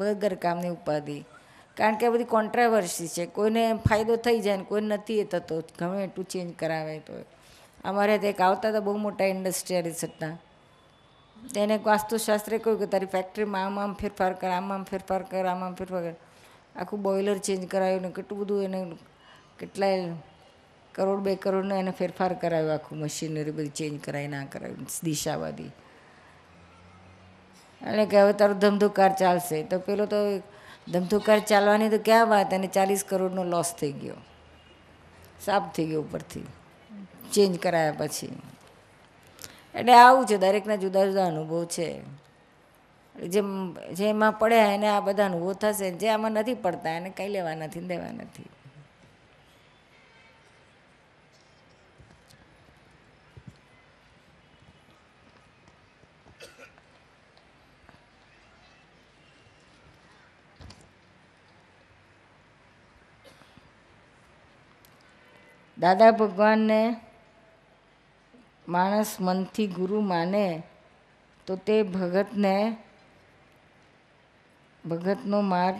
Speaker 1: વગર કામની ઉપાધિ કારણ કે આ બધી કોન્ટ્રાવર્સી છે કોઈને ફાયદો થઈ જાય ને કોઈ નથી એ થતો ગમે એટલું ચેન્જ કરાવે તો અમારે તો એક આવતા હતા બહુ મોટા ઇન્ડસ્ટ્રીયાલિસ્ટ હતા તેને વાસ્તુશાસ્ત્રે કહ્યું કે તારી ફેક્ટરીમાં આમ આમ ફેરફાર કર આમ આમ ફેરફાર કર આમ આમ ફેરફાર કર આખું બોઇલર ચેન્જ કરાવ્યું ને કેટલું બધું એને કેટલાય કરોડ બે કરોડનો એને ફેરફાર કરાવ્યો આખું મશીનરી બધી ચેન્જ કરાવી ના કરાવી દિશાવાદી એટલે કે હવે તારો ધમધુકાર ચાલશે તો પેલો તો ધમધુકાર ચાલવાની તો ક્યાં વાત અને ચાલીસ કરોડનો લોસ થઈ ગયો સાફ થઈ ગયો ઉપરથી ચેન્જ કરાયા પછી એટલે આવું છે દરેકના જુદા જુદા અનુભવ છે જે જેમાં પડ્યા એને આ બધા અનુભવ થશે જે આમાં નથી પડતા એને કંઈ લેવા નથી દેવા નથી દાદા ભગવાનને માણસ મનથી ગુરુ માને તો તે ભગતને ભગતનો માર્ગ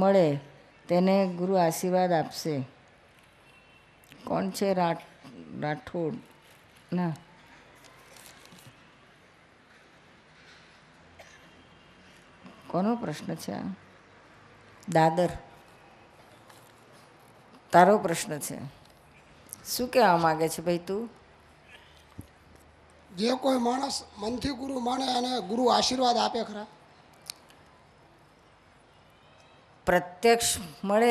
Speaker 1: મળે તેને ગુરુ આશીર્વાદ આપશે કોણ છે રાઠ રાઠોડ ના કોનો પ્રશ્ન છે આ દાદર તારો પ્રશ્ન છે શું કહેવા માગે છે ભાઈ તું જે કોઈ માણસ મનથી ગુરુ માને અને ગુરુ આશીર્વાદ આપે ખરા પ્રત્યક્ષ મળે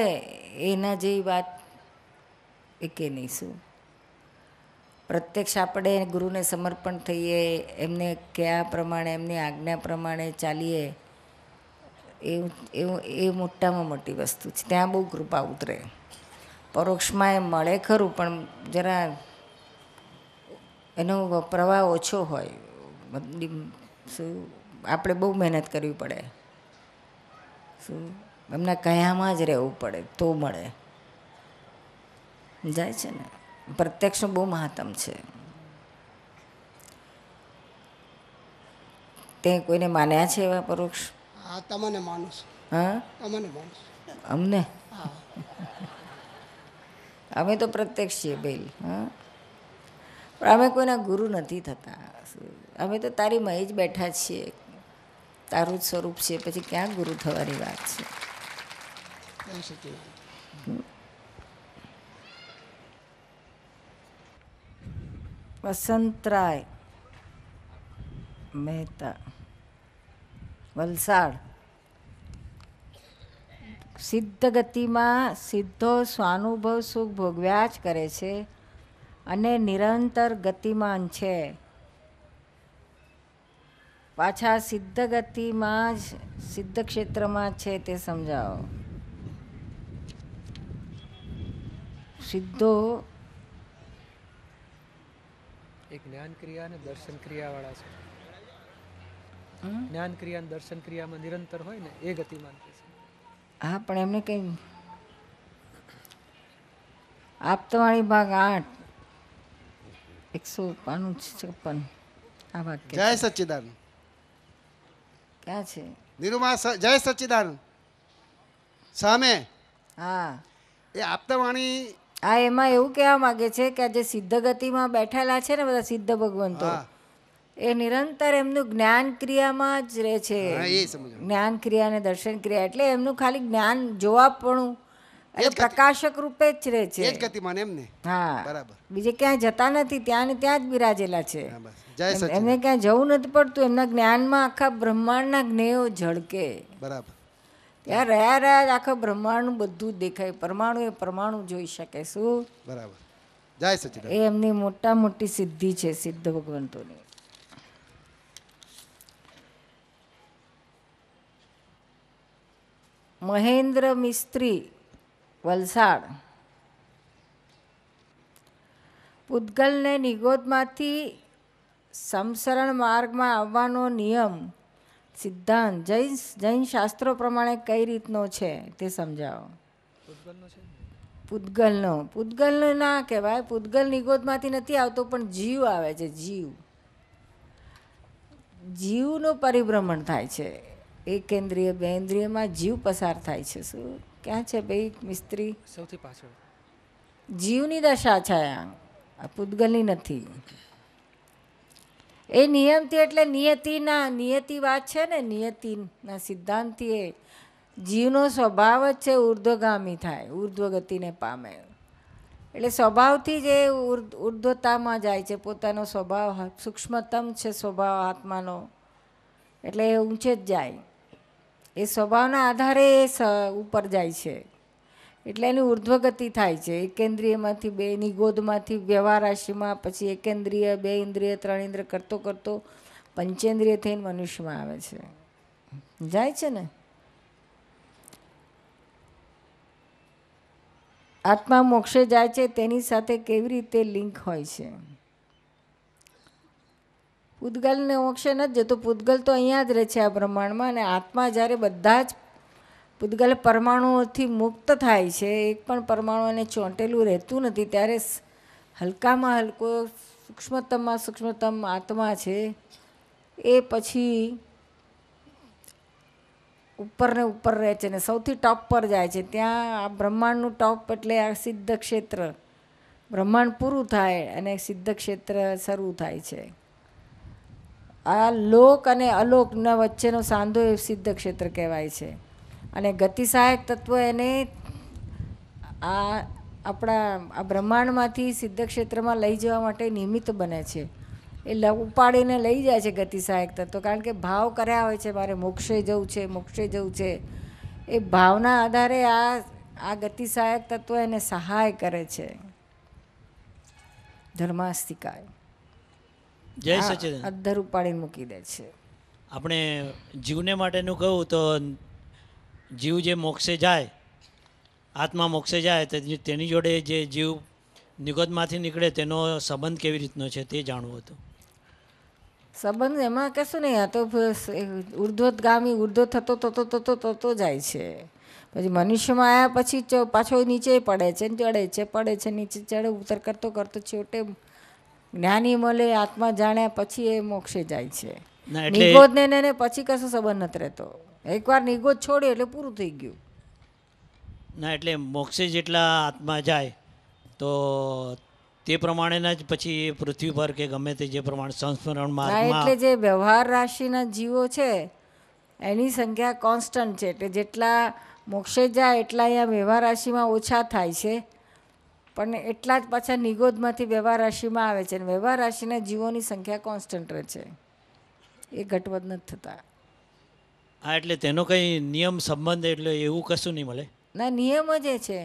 Speaker 1: એના જેવી વાત એ કે નહીં શું પ્રત્યક્ષ આપણે ગુરુને સમર્પણ થઈએ એમને કયા પ્રમાણે એમની આજ્ઞા પ્રમાણે ચાલીએ એવું એવું એ મોટામાં મોટી વસ્તુ છે ત્યાં બહુ કૃપા ઉતરે પરોક્ષમાં એ મળે ખરું પણ જરા એનો પ્રવાહ ઓછો હોય શું આપણે બહુ મહેનત કરવી પડે શું એમના કયામાં જ રહેવું પડે તો મળે જાય છે ને પ્રત્યક્ષનું બહુ મહાત્મ છે તે કોઈને માન્યા છે એવા પરોક્ષ
Speaker 6: હા તમને માનું છું હા તમને માનું
Speaker 1: અમને હા અમે તો પ્રત્યક્ષ છીએ બેલ હા પણ અમે કોઈના ગુરુ નથી થતા અમે તો તારી મય જ બેઠા છીએ તારું જ સ્વરૂપ છે પછી ક્યાં ગુરુ થવાની વાત છે વસંતરાય મહેતા વલસાડ સિદ્ધ ગતિમાં સીધો સ્વાનુભવ સુખ ભોગવ્યા જ કરે છે અને નિરંતર ગતિમાન છે પાછા સિદ્ધ ગતિમાં જ સિદ્ધ ક્ષેત્રમાં છે તે સમજાવો સિદ્ધો
Speaker 3: એક જ્ઞાન ક્રિયા અને દર્શન ક્રિયાવાળા છે જ્ઞાન ક્રિયા અને દર્શન ક્રિયામાં નિરંતર હોય ને એ ગતિમાન
Speaker 1: હા પણ એમને કંઈ આપતવાળી ભાગ આઠ એકસો બાણું છપ્પન આ ભાગ જય સચ્ચિદાન ક્યાં છે નિરૂમા જય સચ્ચિદાન સામે હા એ આપતાવાણી આ એમાં એવું કહેવા માગે છે કે જે સિદ્ધ ગતિમાં બેઠેલા છે ને બધા સિદ્ધ ભગવંતો એ નિરંતર એમનું જ્ઞાન ક્રિયામાં જ રહે છે જ્ઞાન ક્રિયા અને દર્શન ક્રિયા એટલે એમનું ખાલી જ્ઞાન જોવાપણું એટલે પ્રકાશક રૂપે જ રહે છે એ ગતિમાન એમને હા બરાબર બીજે ક્યાંય જતા નથી ત્યાં ને ત્યાં જ બિરાજેલા છે એમને ક્યાંય જવું નથી પડતું એમના જ્ઞાનમાં આખા બ્રહ્માંડના જ્ઞેયો ઝળકે બરાબર ત્યાં રહ્યા રહ્યા આખા બ્રહ્માંડનું બધું દેખાય પરમાણુ એ પરમાણુ જોઈ શકે શું બરાબર જય સચિદાન એ એમની મોટા મોટી સિદ્ધિ છે સિદ્ધ ભગવંતોની મહેન્દ્ર મિસ્ત્રી વલસાડ પૂતગલને નિગોદમાંથી સમસરણ માર્ગમાં આવવાનો નિયમ સિદ્ધાંત જૈન જૈન શાસ્ત્રો પ્રમાણે કઈ રીતનો છે તે સમજાવો પૂતગલનો પૂતગલનો ના કહેવાય પૂતગલ નિગોદમાંથી નથી આવતો પણ જીવ આવે છે જીવ જીવનું પરિભ્રમણ થાય છે એક એકેન્દ્રીય બેન્દ્રિયમાં જીવ પસાર થાય છે શું ક્યાં છે ભાઈ મિસ્ત્રી સૌથી પાછળ જીવની દશા છે આ પૂતગલની નથી એ નિયમથી એટલે નિયતિના નિયતિવાદ છે ને નિયતિના સિદ્ધાંતિ એ જીવનો સ્વભાવ જ છે ઉર્ધ્વગામી થાય ઉર્ધ્વગતિને પામે એટલે સ્વભાવથી જ એ ઉર્ધ્વતામાં જાય છે પોતાનો સ્વભાવ સૂક્ષ્મતમ છે સ્વભાવ આત્માનો એટલે એ ઊંચે જ જાય એ સ્વભાવના આધારે એ ઉપર જાય છે એટલે એની ઉર્ધ્વગતિ થાય છે એકેન્દ્રિયમાંથી બે નિગોદમાંથી વ્યવહાર રાશિમાં પછી એકેન્દ્રિય બે ઇન્દ્રિય ત્રણ ઇન્દ્રિય કરતો કરતો પંચેન્દ્રિય થઈને મનુષ્યમાં આવે છે જાય છે ને આત્મા મોક્ષે જાય છે તેની સાથે કેવી રીતે લિંક હોય છે પૂતગલને મોક્ષે નથી જતો પૂતગલ તો અહીંયા જ રહે છે આ બ્રહ્માંડમાં અને આત્મા જ્યારે બધા જ પૂતગલ પરમાણુઓથી મુક્ત થાય છે એક પણ પરમાણુ એને ચોંટેલું રહેતું નથી ત્યારે હલકામાં હલકો સૂક્ષ્મતમમાં સૂક્ષ્મતમ આત્મા છે એ પછી ઉપર ને ઉપર રહે છે ને સૌથી ટોપ પર જાય છે ત્યાં આ બ્રહ્માંડનું ટોપ એટલે આ સિદ્ધ ક્ષેત્ર બ્રહ્માંડ પૂરું થાય અને સિદ્ધ ક્ષેત્ર શરૂ થાય છે આ લોક અને અલોકના વચ્ચેનો સાંધો એ સિદ્ધ ક્ષેત્ર કહેવાય છે અને ગતિસહાયક તત્વ એને આ આપણા આ બ્રહ્માંડમાંથી સિદ્ધ ક્ષેત્રમાં લઈ જવા માટે નિયમિત બને છે એ લ ઉપાડીને લઈ જાય છે ગતિસહાયક તત્વ કારણ કે ભાવ કર્યા હોય છે મારે મોક્ષે જવું છે મોક્ષે જવું છે એ ભાવના આધારે આ આ ગતિસહાયક તત્વ એને સહાય કરે છે ધર્માસ્તિકાય
Speaker 3: જય સચિદાન
Speaker 1: અધર ઉપાડી મૂકી દે છે
Speaker 3: આપણે જીવને માટેનું કહું તો જીવ જે મોક્ષે જાય આત્મા મોક્ષે જાય તો તેની જોડે જે જીવ નિગતમાંથી નીકળે તેનો સંબંધ કેવી રીતનો છે તે જાણવું હતું
Speaker 1: સંબંધ એમાં કશું નહીં આ તો ઉર્ધ્વગામી ઉર્ધ્વ થતો થતો થતો થતો જાય છે પછી મનુષ્યમાં આવ્યા પછી પાછો નીચે પડે છે ચડે છે પડે છે નીચે ચડે ઉતર કરતો કરતો છેવટે જ્ઞાની મળે આત્મા જાણ્યા પછી એ મોક્ષે જાય છે નિગોદ ને પછી કશો સંબંધ નથી રહેતો એકવાર નિગોદ છોડે એટલે પૂરું થઈ ગયું
Speaker 3: ના એટલે મોક્ષે જેટલા આત્મા જાય તો તે પ્રમાણેના જ પછી પૃથ્વી પર કે ગમે તે જે પ્રમાણે સંસ્મરણમાં એટલે
Speaker 1: જે વ્યવહાર રાશિના જીવો છે એની સંખ્યા કોન્સ્ટન્ટ છે એટલે જેટલા મોક્ષે જાય એટલા અહીંયા વ્યવહાર રાશિમાં ઓછા થાય છે પણ એટલા જ પાછા નિગોદમાંથી વ્યવહાર રાશિમાં આવે છે અને વ્યવહાર રાશિના જીવોની સંખ્યા કોન્સ્ટન્ટ રહે છે એ ઘટવત નથી થતા
Speaker 3: હા એટલે તેનો કંઈ નિયમ સંબંધ એટલે એવું કશું નહીં મળે
Speaker 1: ના નિયમ જ એ છે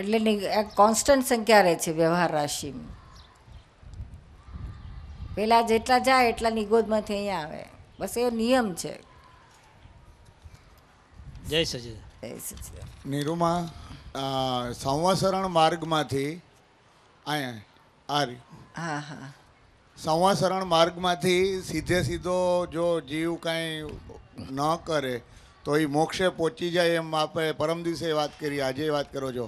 Speaker 1: એટલે કોન્સ્ટન્ટ સંખ્યા રહે છે વ્યવહાર રાશિમાં પહેલાં જેટલા જાય એટલા નિગોદમાંથી અહીંયા આવે બસ એ નિયમ છે
Speaker 2: જય સચિદાન નીરુમા સંવસરણ માર્ગમાંથી અહીંયા આ હા હા સંવાસરણ માર્ગમાંથી સીધે સીધો જો જીવ કાંઈ ન કરે તો એ મોક્ષે પહોંચી જાય એમ આપણે પરમ દિવસે વાત કરી આજે વાત કરો છો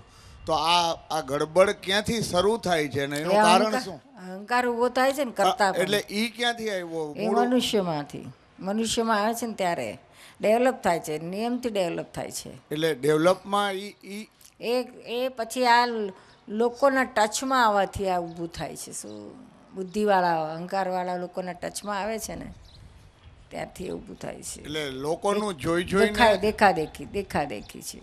Speaker 2: તો આ આ ગડબડ ક્યાંથી શરૂ થાય છે ને એનું કારણ શું
Speaker 1: અહંકાર ઉભો થાય છે ને કરતા એટલે ઈ ક્યાંથી આવ્યો મનુષ્યમાંથી મનુષ્યમાં આવે છે ને ત્યારે ડેવલપ થાય છે નિયમથી ડેવલપ થાય છે
Speaker 2: એટલે ડેવલપમાં
Speaker 1: એ એ પછી આ લોકોના ટચમાં આવવાથી આ ઊભું થાય છે શું બુદ્ધિવાળા અહંકારવાળા લોકોના ટચમાં આવે છે ને ત્યાંથી ઊભું થાય છે
Speaker 2: એટલે લોકોનું જોઈ જોઈ દેખાય
Speaker 1: દેખા દેખી દેખા દેખી છે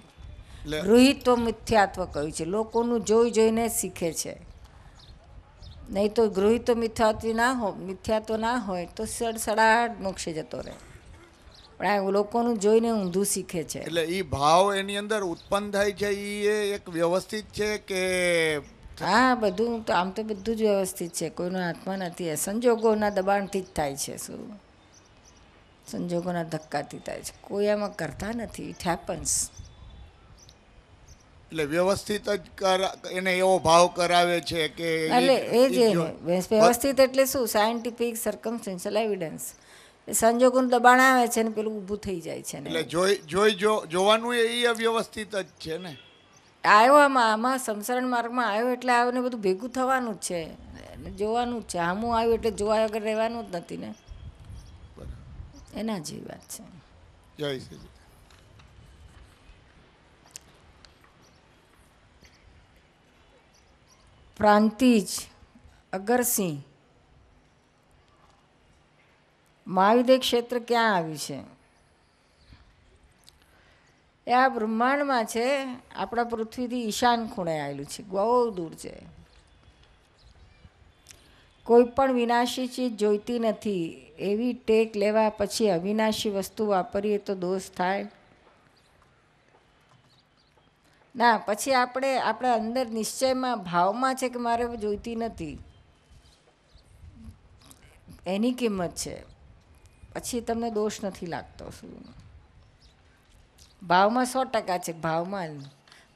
Speaker 1: ગૃહિત્વ મિથ્યાત્વ કહ્યું છે લોકોનું જોઈ જોઈને શીખે છે નહીં તો ગૃહિત્વ મિથ્યાત્વ ના હોય મિથ્યાત્વ ના હોય તો સડસડાટ મોક્ષે જતો રહે પણ આ લોકોનું જોઈને ઊંધું શીખે છે
Speaker 2: એટલે એ ભાવ એની અંદર ઉત્પન્ન થાય છે એ એક વ્યવસ્થિત છે કે
Speaker 1: હા બધું તો આમ તો બધું જ વ્યવસ્થિત છે કોઈનો હાથમાં નથી સંજોગોના દબાણથી જ થાય છે શું સંજોગોના ધક્કાથી થાય છે કોઈ એમાં કરતા નથી ઇટ હેપન્સ
Speaker 2: એટલે વ્યવસ્થિત જ એને એવો ભાવ કરાવે છે કે એટલે એ જ વ્યવસ્થિત
Speaker 1: એટલે શું સાયન્ટિફિક સર્કમસ્ટેન્શિયલ એવિડન્સ સંજોગોનું દબાણ આવે છે ને પેલું ઊભું થઈ જાય છે એટલે
Speaker 2: જોઈ જોઈ જો જોવાનું એ અવ્યવસ્થિત જ છે ને
Speaker 1: આવ્યો આમાં આમાં સંસરણ માર્ગમાં આવ્યો એટલે આવ્યો ને બધું ભેગું થવાનું જ છે જોવાનું જ છે આમું આવ્યું એટલે જોવા વગર રહેવાનું જ નથી ને એના જેવી વાત છે જય શ્રી પ્રાંતિજ અગરસિંહ મહાવિદ્ય ક્ષેત્ર ક્યાં આવ્યું છે એ આ બ્રહ્માંડમાં છે આપણા પૃથ્વીથી ઈશાન ખૂણે આવેલું છે બહુ દૂર છે કોઈ પણ વિનાશી ચીજ જોઈતી નથી એવી ટેક લેવા પછી અવિનાશી વસ્તુ વાપરીએ તો દોષ થાય ના પછી આપણે આપણા અંદર નિશ્ચયમાં ભાવમાં છે કે મારે જોઈતી નથી એની કિંમત છે પછી તમને દોષ નથી લાગતો સૂર્યનો ભાવમાં સો ટકા છે ભાવમાં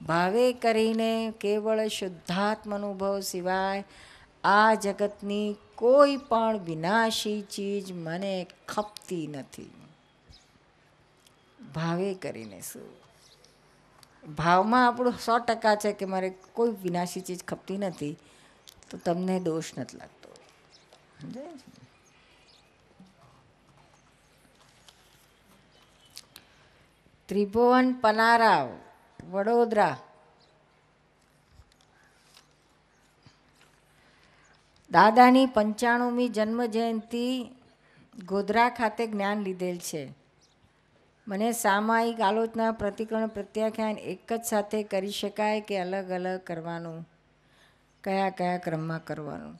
Speaker 1: ભાવે કરીને કેવળ શુદ્ધાત્મ અનુભવ સિવાય આ જગતની કોઈ પણ વિનાશી ચીજ મને ખપતી નથી ભાવે કરીને શું ભાવમાં આપણું સો ટકા છે કે મારે કોઈ વિનાશી ચીજ ખપતી નથી તો તમને દોષ નથી લાગતો સમજાય ત્રિભુવન પનારાવ વડોદરા દાદાની પંચાણુમી જન્મજયંતિ ગોધરા ખાતે જ્ઞાન લીધેલ છે મને સામાયિક આલોચના પ્રતિકરણ પ્રત્યાખ્યાન એક જ સાથે કરી શકાય કે અલગ અલગ કરવાનું કયા કયા ક્રમમાં કરવાનું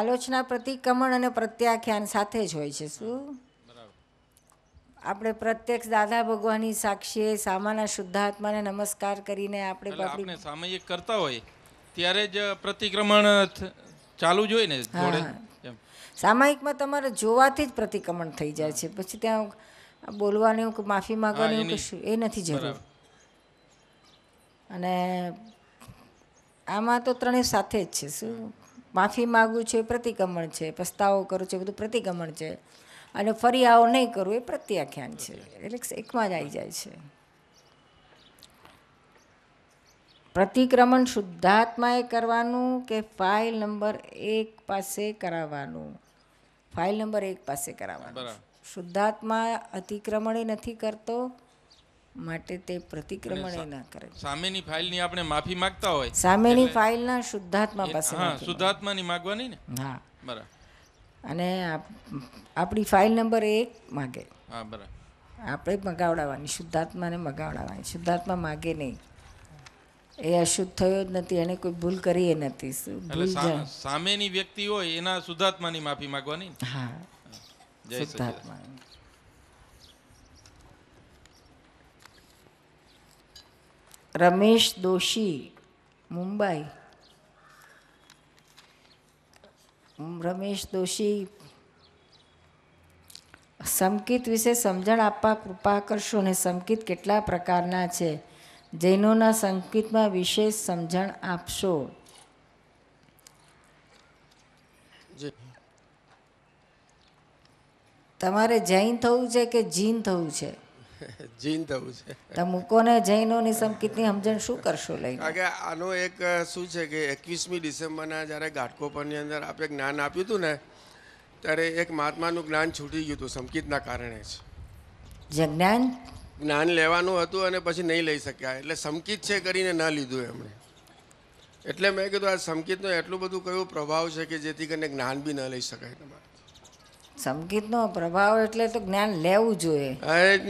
Speaker 1: આલોચના પ્રતિક્રમણ અને પ્રત્યાખ્યાન સાથે જ હોય છે શું આપણે પ્રત્યક્ષ દાદા ભગવાનની સાક્ષીએ સામાના શુદ્ધાત્માને નમસ્કાર કરીને આપણે આપણે
Speaker 6: સામાયિક કરતા હોય ત્યારે જ પ્રતિક્રમણ ચાલુ જ હોય ને
Speaker 1: સામાયિકમાં તમારે જોવાથી જ પ્રતિક્રમણ થઈ જાય છે પછી ત્યાં બોલવાની કે માફી માંગવાની કશું એ નથી જરૂર અને આમાં તો ત્રણેય સાથે જ છે શું માફી માગું છે પ્રતિક્રમણ છે પસ્તાવો કરું છું બધું પ્રતિક્રમણ છે અને ફરી આવો નહીં કરવું એ પ્રત્યાખ્યાન છે એટલે એકમાં જ આવી જાય છે પ્રતિક્રમણ શુદ્ધાત્માએ કરવાનું કે ફાઇલ નંબર એક પાસે કરાવવાનું ફાઇલ નંબર એક પાસે કરાવવાનું શુદ્ધાત્મા અતિક્રમણ નથી કરતો માટે તે પ્રતિક્રમણ ના કરે
Speaker 6: સામેની ફાઇલની આપણે માફી માંગતા હોય સામેની
Speaker 1: ફાઇલના શુદ્ધાત્મા પાસે હા
Speaker 6: શુદ્ધાત્માની માંગવાની ને હા બરાબર
Speaker 1: અને આપણી ફાઇલ નંબર એક માગે બરાબર આપણે મગાવડાવવાની શુદ્ધાત્માને મગાવડાવવાની શુદ્ધાત્મા માગે નહીં એ અશુદ્ધ થયો જ નથી એને કોઈ ભૂલ કરી એ નથી
Speaker 6: સામેની વ્યક્તિ હોય એના શુદ્ધાત્માની માફી માંગવાની
Speaker 1: હા શુદ્ધાત્મા રમેશ દોશી મુંબઈ રમેશ દોશી સમકિત વિશે સમજણ આપવા કૃપા કરશો ને સમકિત કેટલા પ્રકારના છે જૈનોના સંકિતમાં વિશેષ સમજણ આપશો તમારે જૈન થવું છે કે જીન થવું છે
Speaker 6: *laughs* જૈન થવું
Speaker 1: છે તમે કોને જૈનોની સંકિતની સમજણ શું કરશો લઈ કારણ
Speaker 6: કે આનો એક શું છે કે એકવીસમી ડિસેમ્બરના જ્યારે ઘાટકોપરની અંદર આપણે જ્ઞાન આપ્યું હતું ને ત્યારે એક મહાત્માનું જ્ઞાન છૂટી ગયું હતું સંકિતના કારણે જ જ્ઞાન જ્ઞાન લેવાનું હતું અને પછી નહીં લઈ શક્યા એટલે સંકિત છે કરીને ન લીધું એમણે એટલે મેં કીધું આ સંકિતનો એટલું બધું કયો પ્રભાવ છે કે જેથી કરીને જ્ઞાન બી ન લઈ શકાય તમારે
Speaker 1: સંગીતનો પ્રભાવ એટલે તો જ્ઞાન લેવું જોઈએ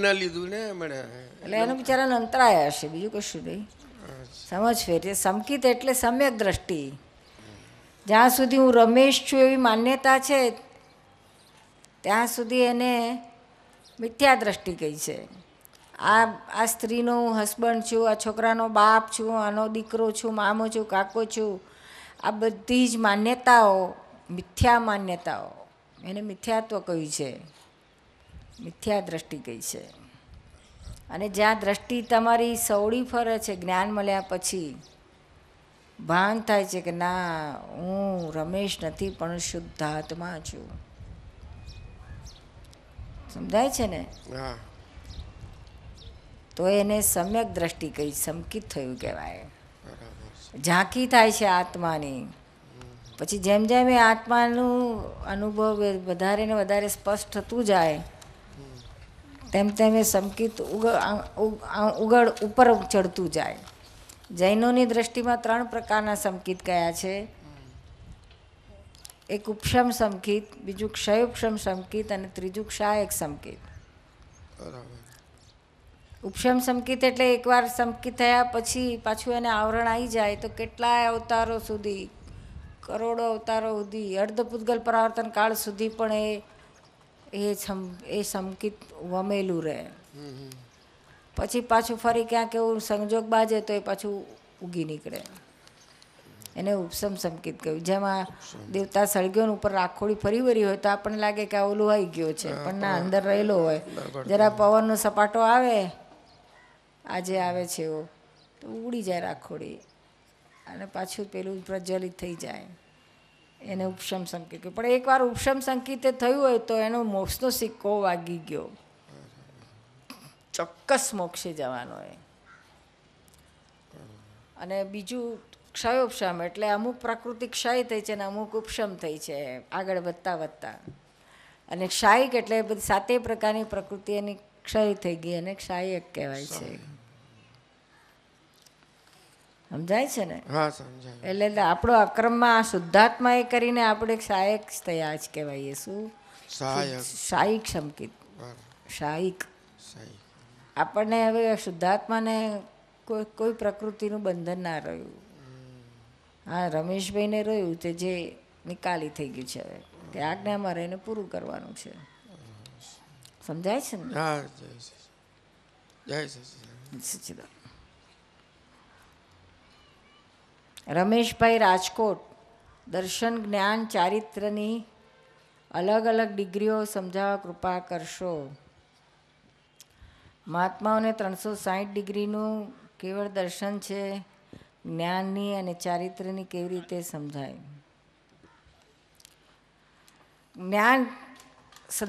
Speaker 5: ના લીધું ને હમણાં એટલે એનું
Speaker 1: બિચારાને અંતરાય હશે બીજું કશું નહીં સમજ ફેરી સંગીત એટલે સમ્યક દ્રષ્ટિ જ્યાં સુધી હું રમેશ છું એવી માન્યતા છે ત્યાં સુધી એને મિથ્યા દ્રષ્ટિ કહી છે આ આ સ્ત્રીનો હું હસબન્ડ છું આ છોકરાનો બાપ છું આનો દીકરો છું મામો છું કાકો છું આ બધી જ માન્યતાઓ મિથ્યા માન્યતાઓ એને મિથ્યાત્વ કહ્યું છે મિથ્યા દ્રષ્ટિ કહી છે અને જ્યાં દ્રષ્ટિ તમારી સૌડી ફરે છે જ્ઞાન મળ્યા પછી ભાન થાય છે કે ના હું રમેશ નથી પણ શુદ્ધ આત્મા છું સમજાય છે ને તો એને સમ્યક દ્રષ્ટિ કહી સમકિત થયું કહેવાય ઝાંકી થાય છે આત્માની પછી જેમ જેમ એ આત્માનું અનુભવ વધારે ને વધારે સ્પષ્ટ થતું જાય તેમ તેમ એ સંકિત ઉગડ ઉપર ચડતું જાય જૈનોની દ્રષ્ટિમાં ત્રણ પ્રકારના સંકિત કયા છે એક ઉપશમ સંકિત બીજું ક્ષયોપશમ સંકિત અને ત્રીજું ક્ષાયક સંકિત ઉપશમ સંકિત એટલે એકવાર સંકિત થયા પછી પાછું એને આવરણ આવી જાય તો કેટલાય અવતારો સુધી કરોડો અવતારો સુધી અર્ધ પૂતગલ પરાવર્તન કાળ સુધી પણ એ એ સમ એ સંકિત વમેલું રહે પછી પાછું ફરી ક્યાંક એવું સંજોગ બાજે તો એ પાછું ઉગી નીકળે એને ઉપસમ સંકિત કહ્યું જેમાં દેવતા સળગ્યો ઉપર રાખોડી ફરી વરી હોય તો આપણને લાગે કે આ ઓલું આવી ગયો છે પણ ના અંદર રહેલો હોય જરા પવનનો સપાટો આવે આજે આવે છે એવો તો ઉડી જાય રાખોડી અને પાછું પેલું પ્રજ્વલિત થઈ જાય એને ઉપશમ સંકેત પણ એકવાર ઉપશમ સંકેતે થયું હોય તો એનો મોક્ષનો સિક્કો વાગી ગયો ચોક્કસ મોક્ષે જવાનો એ અને બીજું ક્ષયોપશમ એટલે અમુક પ્રકૃતિ ક્ષય થઈ છે અને અમુક ઉપશમ થઈ છે આગળ વધતા વધતા અને ક્ષાયિક એટલે બધી સાતે પ્રકારની પ્રકૃતિ એની ક્ષય થઈ ગઈ અને ક્ષાયક કહેવાય છે સમજાય છે ને હા સમજાય એટલે આપણો અક્રમમાં શુદ્ધાત્મા એ કરીને આપણે સહાયક થયા જ કહેવાય શું સહાયક સહાયિક સંકિત સહાયિક આપણને હવે શુદ્ધાત્માને કોઈ કોઈ પ્રકૃતિનું બંધન ના રહ્યું હા રમેશભાઈને રહ્યું તે જે નિકાલી થઈ ગયું છે હવે તે આજ્ઞા મારે એને પૂરું કરવાનું છે સમજાય છે ને હા
Speaker 5: જય સચિદાન
Speaker 1: રમેશભાઈ રાજકોટ દર્શન જ્ઞાન ચારિત્રની અલગ અલગ ડિગ્રીઓ સમજાવવા કૃપા કરશો મહાત્માઓને ત્રણસો સાહીઠ ડિગ્રીનું કેવળ દર્શન છે જ્ઞાનની અને ચારિત્રની કેવી રીતે સમજાય જ્ઞાન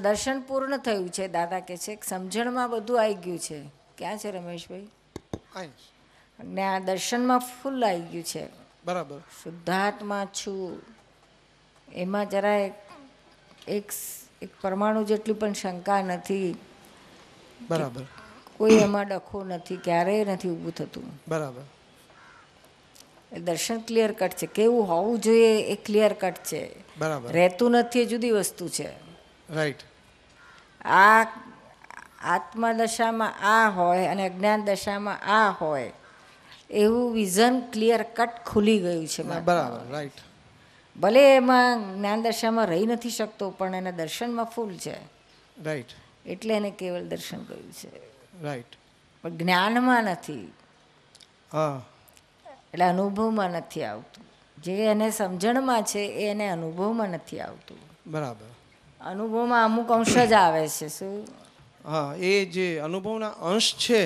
Speaker 1: દર્શન પૂર્ણ થયું છે દાદા કે છે સમજણમાં બધું આવી ગયું છે ક્યાં છે રમેશભાઈ જ્ઞાન દર્શનમાં ફૂલ આવી ગયું છે બરાબર શુદ્ધાત્મા છું એમાં જરાય એક એક પરમાણુ જેટલી પણ શંકા નથી બરાબર કોઈ એમાં ડખો નથી ક્યારેય નથી ઊભું થતું બરાબર એ દર્શન ક્લિયર કટ છે કેવું હોવું જોઈએ એ ક્લિયર કટ છે બરાબર રહેતું નથી એ જુદી વસ્તુ છે રાઈટ આ આત્મા દશામાં આ હોય અને અજ્ઞાન દશામાં આ હોય એવું વિઝન ક્લિયર કટ ખુલી ગયું છે બરાબર રાઈટ ભલે એમાં જ્ઞાન દશામાં રહી નથી શકતો પણ એના દર્શનમાં ફૂલ છે રાઈટ એટલે એને કેવલ દર્શન કર્યું છે રાઈટ પણ જ્ઞાનમાં નથી હા એટલે અનુભવમાં નથી આવતું જે એને સમજણમાં છે એ એને અનુભવમાં નથી આવતું બરાબર અનુભવમાં અમુક અંશ જ આવે છે શું
Speaker 6: હા એ જે અનુભવના અંશ છે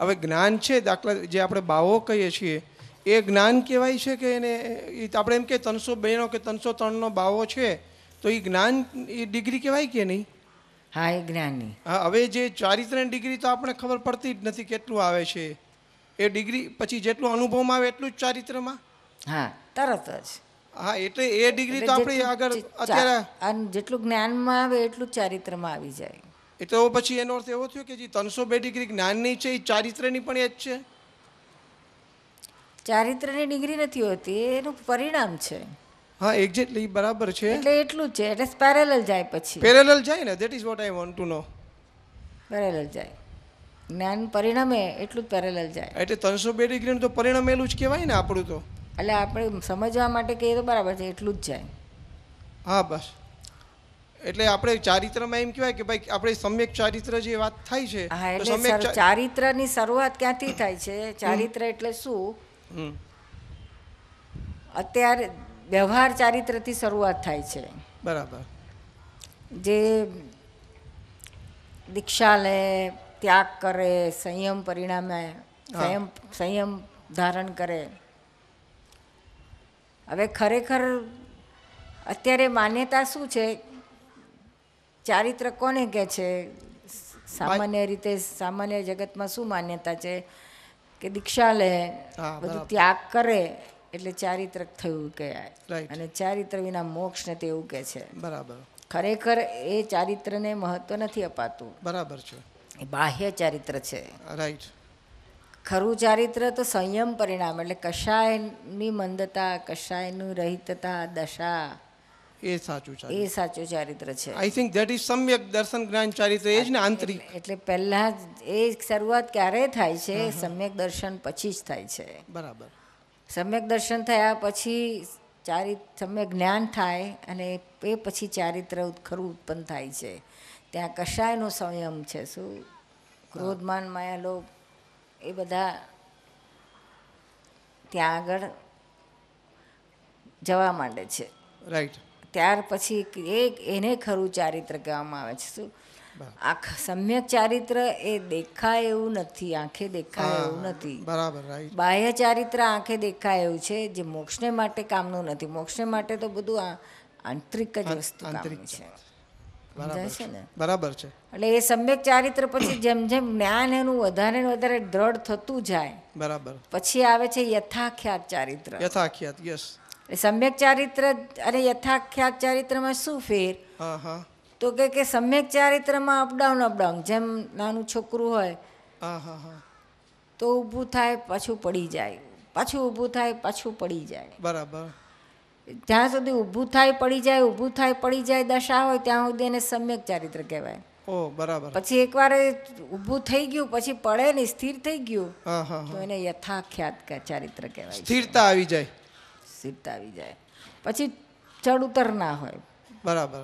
Speaker 6: હવે જ્ઞાન છે દાખલા જે આપણે બાવો કહીએ છીએ એ જ્ઞાન કહેવાય છે કે એને આપણે એમ કે ત્રણસો બેનો કે ત્રણસો ત્રણનો બાવો છે તો એ જ્ઞાન એ ડિગ્રી
Speaker 1: કહેવાય કે નહીં હા એ જ્ઞાનની
Speaker 6: હા હવે જે ચારિત્રણ ડિગ્રી તો આપણે ખબર પડતી જ નથી કેટલું આવે છે એ ડિગ્રી પછી જેટલું અનુભવમાં આવે એટલું જ ચારિત્રમાં
Speaker 1: હા તરત જ હા એટલે એ ડિગ્રી તો આપણે આગળ અત્યારે જેટલું જ્ઞાનમાં આવે એટલું ચારિત્રમાં આવી જાય
Speaker 6: એ તો પછી એનો અર્થ એવો થયો કે જે ત્રણસો બે ડિગ્રી જ્ઞાનની છે એ ચારિત્રની પણ એ જ છે
Speaker 1: ચારિત્રની ડિગ્રી નથી હોતી એનું પરિણામ છે હા એક્ઝેક્ટલી બરાબર છે એટલે એટલું જ છે એટલે પેરેલલ જાય પછી
Speaker 6: પેરેલલ જાય ને that is what I want to know
Speaker 1: parallel જાય જ્ઞાન પરિણામે એટલું જ પેરેલલ જાય
Speaker 6: એટલે ત્રણસો બે ડિગ્રીનું તો પરિણામેલું જ કહેવાય ને આપણું તો
Speaker 1: એટલે આપણે સમજવા માટે કહીએ તો બરાબર છે એટલું જ જાય હા બસ
Speaker 6: એટલે આપણે ચારિત્રમાં એમ કહેવાય કે ભાઈ આપણે સમ્યક ચારિત્ર જે વાત થાય છે હા એટલે
Speaker 1: ચારિત્રની શરૂઆત ક્યાંથી થાય છે ચારિત્ર એટલે શું અત્યારે વ્યવહાર ચારિત્રથી શરૂઆત થાય છે બરાબર જે દીક્ષા લે ત્યાગ કરે સંયમ પરિણામે સંયમ સંયમ ધારણ કરે હવે ખરેખર અત્યારે માન્યતા શું છે ચારિત્ર કોને કહે છે સામાન્ય રીતે સામાન્ય જગતમાં શું માન્યતા છે કે દીક્ષા લે બધું ત્યાગ કરે એટલે ચારિત્રક થયું કહેવાય અને ચારિત્ર વિના મોક્ષ ને તેવું કહે છે બરાબર ખરેખર એ ચારિત્રને મહત્વ નથી અપાતું બરાબર છે બાહ્ય ચારિત્ર છે રાઈટ ખરું ચારિત્ર તો સંયમ પરિણામ એટલે કશાયની મંદતા કશાયનું રહિતતા દશા એ સાચું છે એ સાચું ચારિત્ર છે આઈ થિંક ધેટ ઇઝ સમ્યક દર્શન જ્ઞાન ચારિત્ર એ જ ને આંતરિક એટલે પહેલાં એ શરૂઆત ક્યારે થાય છે સમ્યક દર્શન પછી જ થાય છે બરાબર સમ્યક દર્શન થયા પછી ચારિત્ર સમ્યક જ્ઞાન થાય અને એ પછી ચારિત્ર ખરું ઉત્પન્ન થાય છે ત્યાં કશાયનો સંયમ છે શું ક્રોધમાન માયા લોભ એ બધા ત્યાં આગળ જવા માંડે છે રાઈટ ત્યાર પછી એક એને ખરું ચારિત્ર કહેવામાં આવે છે શું આખ સમ્યક ચારિત્ર એ દેખાય એવું નથી આંખે દેખાય એવું નથી બાહ્ય ચારિત્ર આંખે દેખાય એવું છે જે મોક્ષને માટે કામનું નથી મોક્ષને માટે તો બધું આ આંતરિક જ વસ્તુ આંતરિક છે બરાબર છે એટલે એ સમ્યક ચારિત્ર પછી જેમ જેમ જ્ઞાન એનું વધારે ને વધારે દ્રઢ થતું જાય બરાબર પછી આવે છે યથાખ્યાત ચારિત્ર
Speaker 6: યથાખ્યાત યસ
Speaker 1: સમ્યક ચારિત્ર અને યથાખ્યાત ચારિત્રમાં શું ફેર તો કે કે સમ્યક ચારિત્રમાં અપડાઉન અપડાઉન જેમ નાનું છોકરું હોય તો ઊભું થાય પાછું પડી જાય પાછું ઊભું થાય પાછું પડી જાય બરાબર જ્યાં સુધી ઊભું થાય પડી જાય ઊભું થાય પડી જાય દશા હોય ત્યાં સુધી એને સમ્યક ચારિત્ર કહેવાય ઓ બરાબર પછી એકવાર ઊભું થઈ ગયું પછી પડે ને સ્થિર થઈ ગયું તો એને યથાખ્યાત ચારિત્ર કહેવાય
Speaker 6: સ્થિરતા આવી જાય
Speaker 1: સીધા આવી જાય પછી ચડ ઉતર ના હોય બરાબર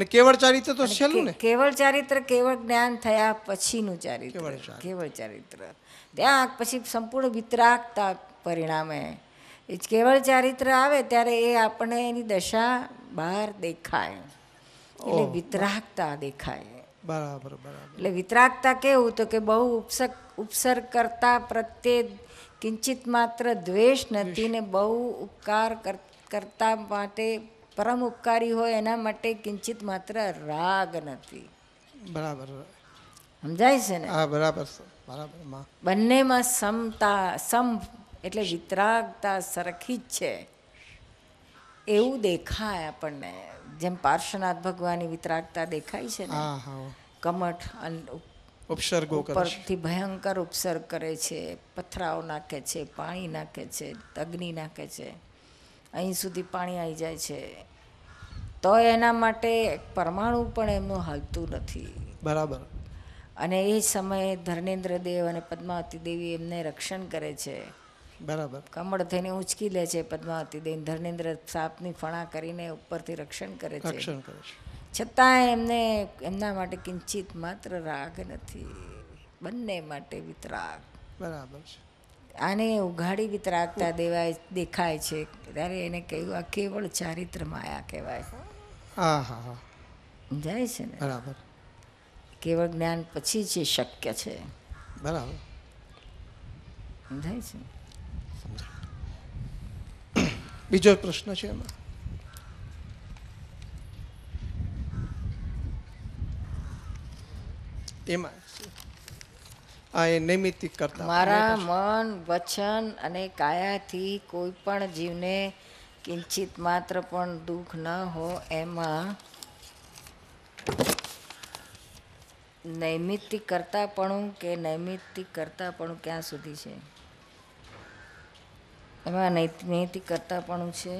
Speaker 1: ને
Speaker 6: કેવળ ચારિત્ર તો છેલ્લું ને
Speaker 1: કેવળ ચારિત્ર કેવળ જ્ઞાન થયા પછીનું ચારિત્ર કેવળ ચારિત્ર ત્યાં પછી સંપૂર્ણ વિતરાગતા પરિણામે એ કેવળ ચારિત્ર આવે ત્યારે એ આપણે એની દશા બહાર દેખાય એટલે વિતરાગતા દેખાય બરાબર બરાબર એટલે વિતરાગતા કેવું તો કે બહુ ઉપસક ઉપસર્ગકર્તા પ્રત્યે કિંચિત માત્ર દ્વેષ નથી ને બહુ ઉપકાર કરતા માટે પરમ ઉપકારી હોય એના માટે કિંચિત માત્ર રાગ નથી બરાબર સમજાય છે ને હા બરાબર બંનેમાં સમતા સમ એટલે વિતરાગતા સરખી જ છે એવું દેખાય આપણને જેમ પાર્શ્વનાથ ભગવાનની વિતરાગતા દેખાય છે ને કમઠ
Speaker 6: ઉપસર્ગો પરથી
Speaker 1: ભયંકર ઉપસર્ગ કરે છે પથરાઓ નાખે છે પાણી નાખે છે અગ્નિ નાખે છે અહીં સુધી પાણી આવી જાય છે તો એના માટે પરમાણુ પણ એમનું હાલતું નથી બરાબર અને એ સમયે ધર્મેન્દ્ર દેવ અને પદ્માવતી દેવી એમને રક્ષણ કરે છે બરાબર કમળ થઈને ઉંચકી લે છે પદ્માવતી દેવી ધર્મેન્દ્ર સાપની ફણા કરીને ઉપરથી રક્ષણ કરે છે રક્ષણ કરે છે છતાં એમને એમના માટે કિંચિત માત્ર રાગ નથી બંને માટે વિતરાગ બરાબર છે આને ઉઘાડી વિતરાગતા દેવાય દેખાય છે ત્યારે એને કહ્યું આ કેવળ ચારિત્ર માયા કહેવાય હા હા હા જાય છે ને બરાબર કેવળ જ્ઞાન પછી જે શક્ય છે બરાબર સમજાય છે
Speaker 6: બીજો પ્રશ્ન છે એમાં એમાં આ એ નૈમિતિક કરતા મારા
Speaker 1: મન વચન અને કાયાથી કોઈ પણ જીવને કિંચિત માત્ર પણ દુઃખ ન હો એમાં નૈમિતિક પણ કે નૈમિતિક પણ ક્યાં સુધી છે એમાં નૈતિક પણ છે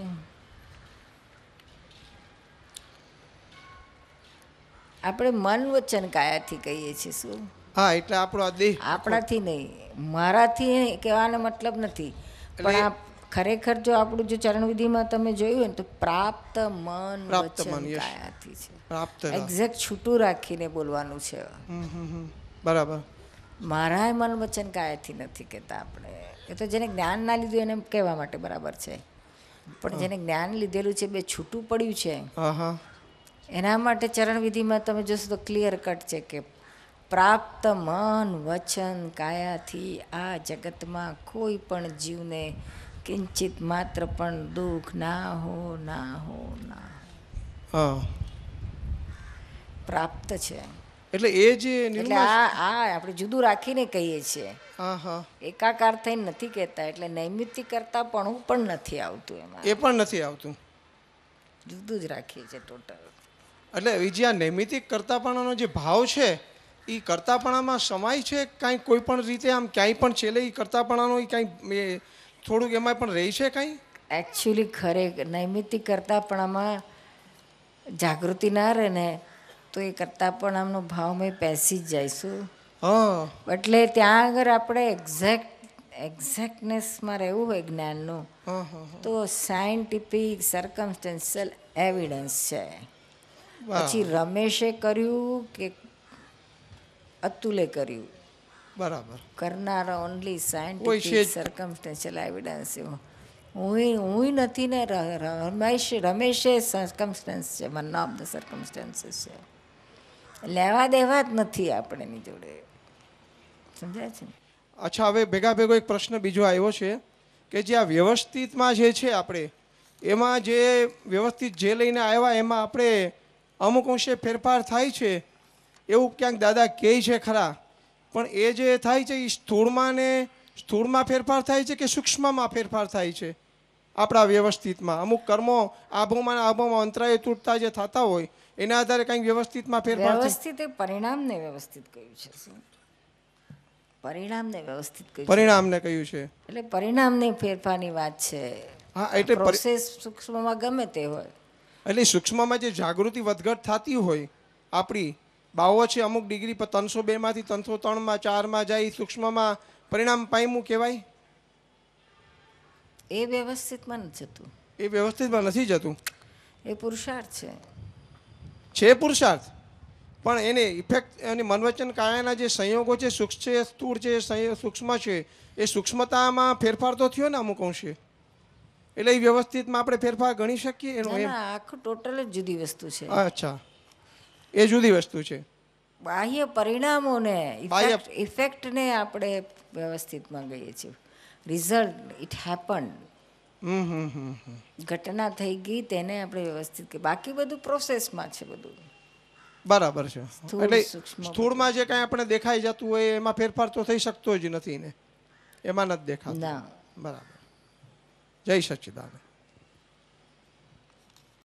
Speaker 1: આપણે મન વચન કાયાથી કહીએ છીએ શું હા એટલે આપણો દેહ આપણાથી નહીં મારાથી કહેવાનો મતલબ નથી પણ આ ખરેખર જો આપણું જો ચરણવિધિમાં તમે જોયું હોય તો પ્રાપ્ત મન વચન કાયાથી છે પ્રાપ્ત એક્ઝેક્ટ છૂટું રાખીને બોલવાનું છે બરાબર મારા મન વચન કાયાથી નથી કહેતા આપણે એ તો જેને જ્ઞાન ના લીધું એને કહેવા માટે બરાબર છે પણ જેને જ્ઞાન લીધેલું છે બે છૂટું પડ્યું છે એના માટે ચરણવિધિમાં તમે જોશો તો ક્લિયર કટ છે કે પ્રાપ્ત મન વચન કાયાથી આ જગતમાં કોઈ પણ જીવને કિંચિત માત્ર પણ દુઃખ ના હો ના હો ના પ્રાપ્ત છે એટલે એ જે એટલે આ આ આપણે જુદું રાખીને કહીએ છીએ એકાકાર થઈને નથી કહેતા એટલે નૈમિત્તિક કરતા પણ હું પણ નથી આવતું એમાં એ પણ નથી આવતું જુદું જ રાખીએ છીએ ટોટલ
Speaker 6: એટલે એ જે આ નૈમિતિક કરતાપણાનો જે ભાવ છે એ કરતાપણામાં સમાય છે કાંઈ કોઈ પણ રીતે આમ ક્યાંય પણ છેલ્લે એ કરતાપણાનો એ કાંઈ થોડુંક એમાં પણ રહી છે કાંઈ
Speaker 1: એકચ્યુઅલી ખરે નૈમિતિક કરતાપણામાં જાગૃતિ ના રહે ને તો એ કરતાપણાનો ભાવ મેં પેસી જ જઈશું હં એટલે ત્યાં આગળ આપણે એક્ઝેક્ટ એક્ઝેક્ટનેસમાં રહેવું હોય જ્ઞાનનું તો સાયન્ટિફિક સર્કમસ્ટેન્શિયલ એવિડન્સ છે પછી રમેશે કર્યું કે અતુલે કર્યું બરાબર કરનાર ઓનલી સાયન્ટિફિક સર્કમસ્ટેન્શિયલ એવિડન્સ હું હું નથી ને રમેશ રમેશે સર્કમસ્ટન્સ છે વન ઓફ ધ સર્કમસ્ટન્સીસ છે લેવા દેવા જ નથી આપણેની જોડે સમજાય છે
Speaker 6: અચ્છા હવે ભેગા ભેગો એક પ્રશ્ન બીજો આવ્યો છે કે જે આ વ્યવસ્થિતમાં જે છે આપણે એમાં જે વ્યવસ્થિત જે લઈને આવ્યા એમાં આપણે અમુક અંશે ફેરફાર થાય છે એવું ક્યાંક દાદા કહે છે ખરા પણ એ જે થાય છે એ સ્થૂળમાં ને સ્થૂળમાં ફેરફાર થાય છે કે સૂક્ષ્મમાં ફેરફાર થાય છે આપણા વ્યવસ્થિતમાં અમુક કર્મો આબોમાં આબોમાં અંતરાય તૂટતા જે થતા હોય એના આધારે કંઈક વ્યવસ્થિતમાં ફેરફાર વ્યવસ્થિત
Speaker 1: પરિણામને વ્યવસ્થિત કહ્યું છે પરિણામને વ્યવસ્થિત કહ્યું પરિણામને કહ્યું છે એટલે પરિણામને ફેરફારની વાત છે હા એટલે પ્રોસેસ સૂક્ષ્મમાં ગમે તે હોય
Speaker 6: એટલે સૂક્ષ્મમાં જે જાગૃતિ વધઘટ થતી હોય આપણી બાવો છે અમુક ડિગ્રી પર ત્રણસો બેમાંથી ત્રણસો ત્રણમાં ચારમાં જાય સૂક્ષ્મમાં પરિણામ પામ્યું કહેવાય એ વ્યવસ્થિતમાં નથી જતું એ વ્યવસ્થિતમાં નથી જતું એ પુરુષાર્થ છે છે પુરુષાર્થ પણ એને ઇફેક્ટ અને મનવચન કાયાના જે સંયોગો છે સૂક્ષ્મ છે સ્થૂળ છે સૂક્ષ્મ છે એ સૂક્ષ્મતામાં ફેરફાર તો થયો ને અમુક અંશે
Speaker 1: એટલે એ વ્યવસ્થિતમાં આપણે ફેરફાર ગણી શકીએ એનો એમ આખું ટોટલ જ જુદી વસ્તુ છે અચ્છા
Speaker 6: એ જુદી વસ્તુ છે
Speaker 1: બાહ્ય પરિણામોને ઇફેક્ટને આપણે વ્યવસ્થિતમાં ગઈએ છીએ રિઝલ્ટ ઇટ હેપન ઘટના થઈ ગઈ તેને આપણે વ્યવસ્થિત કે બાકી બધું પ્રોસેસમાં છે બધું
Speaker 6: બરાબર છે એટલે સ્થૂળમાં જે કાંઈ આપણે દેખાઈ જતું હોય એમાં ફેરફાર તો થઈ શકતો જ નથી ને એમાં નથી દેખાતું બરાબર já é chatidão. Né?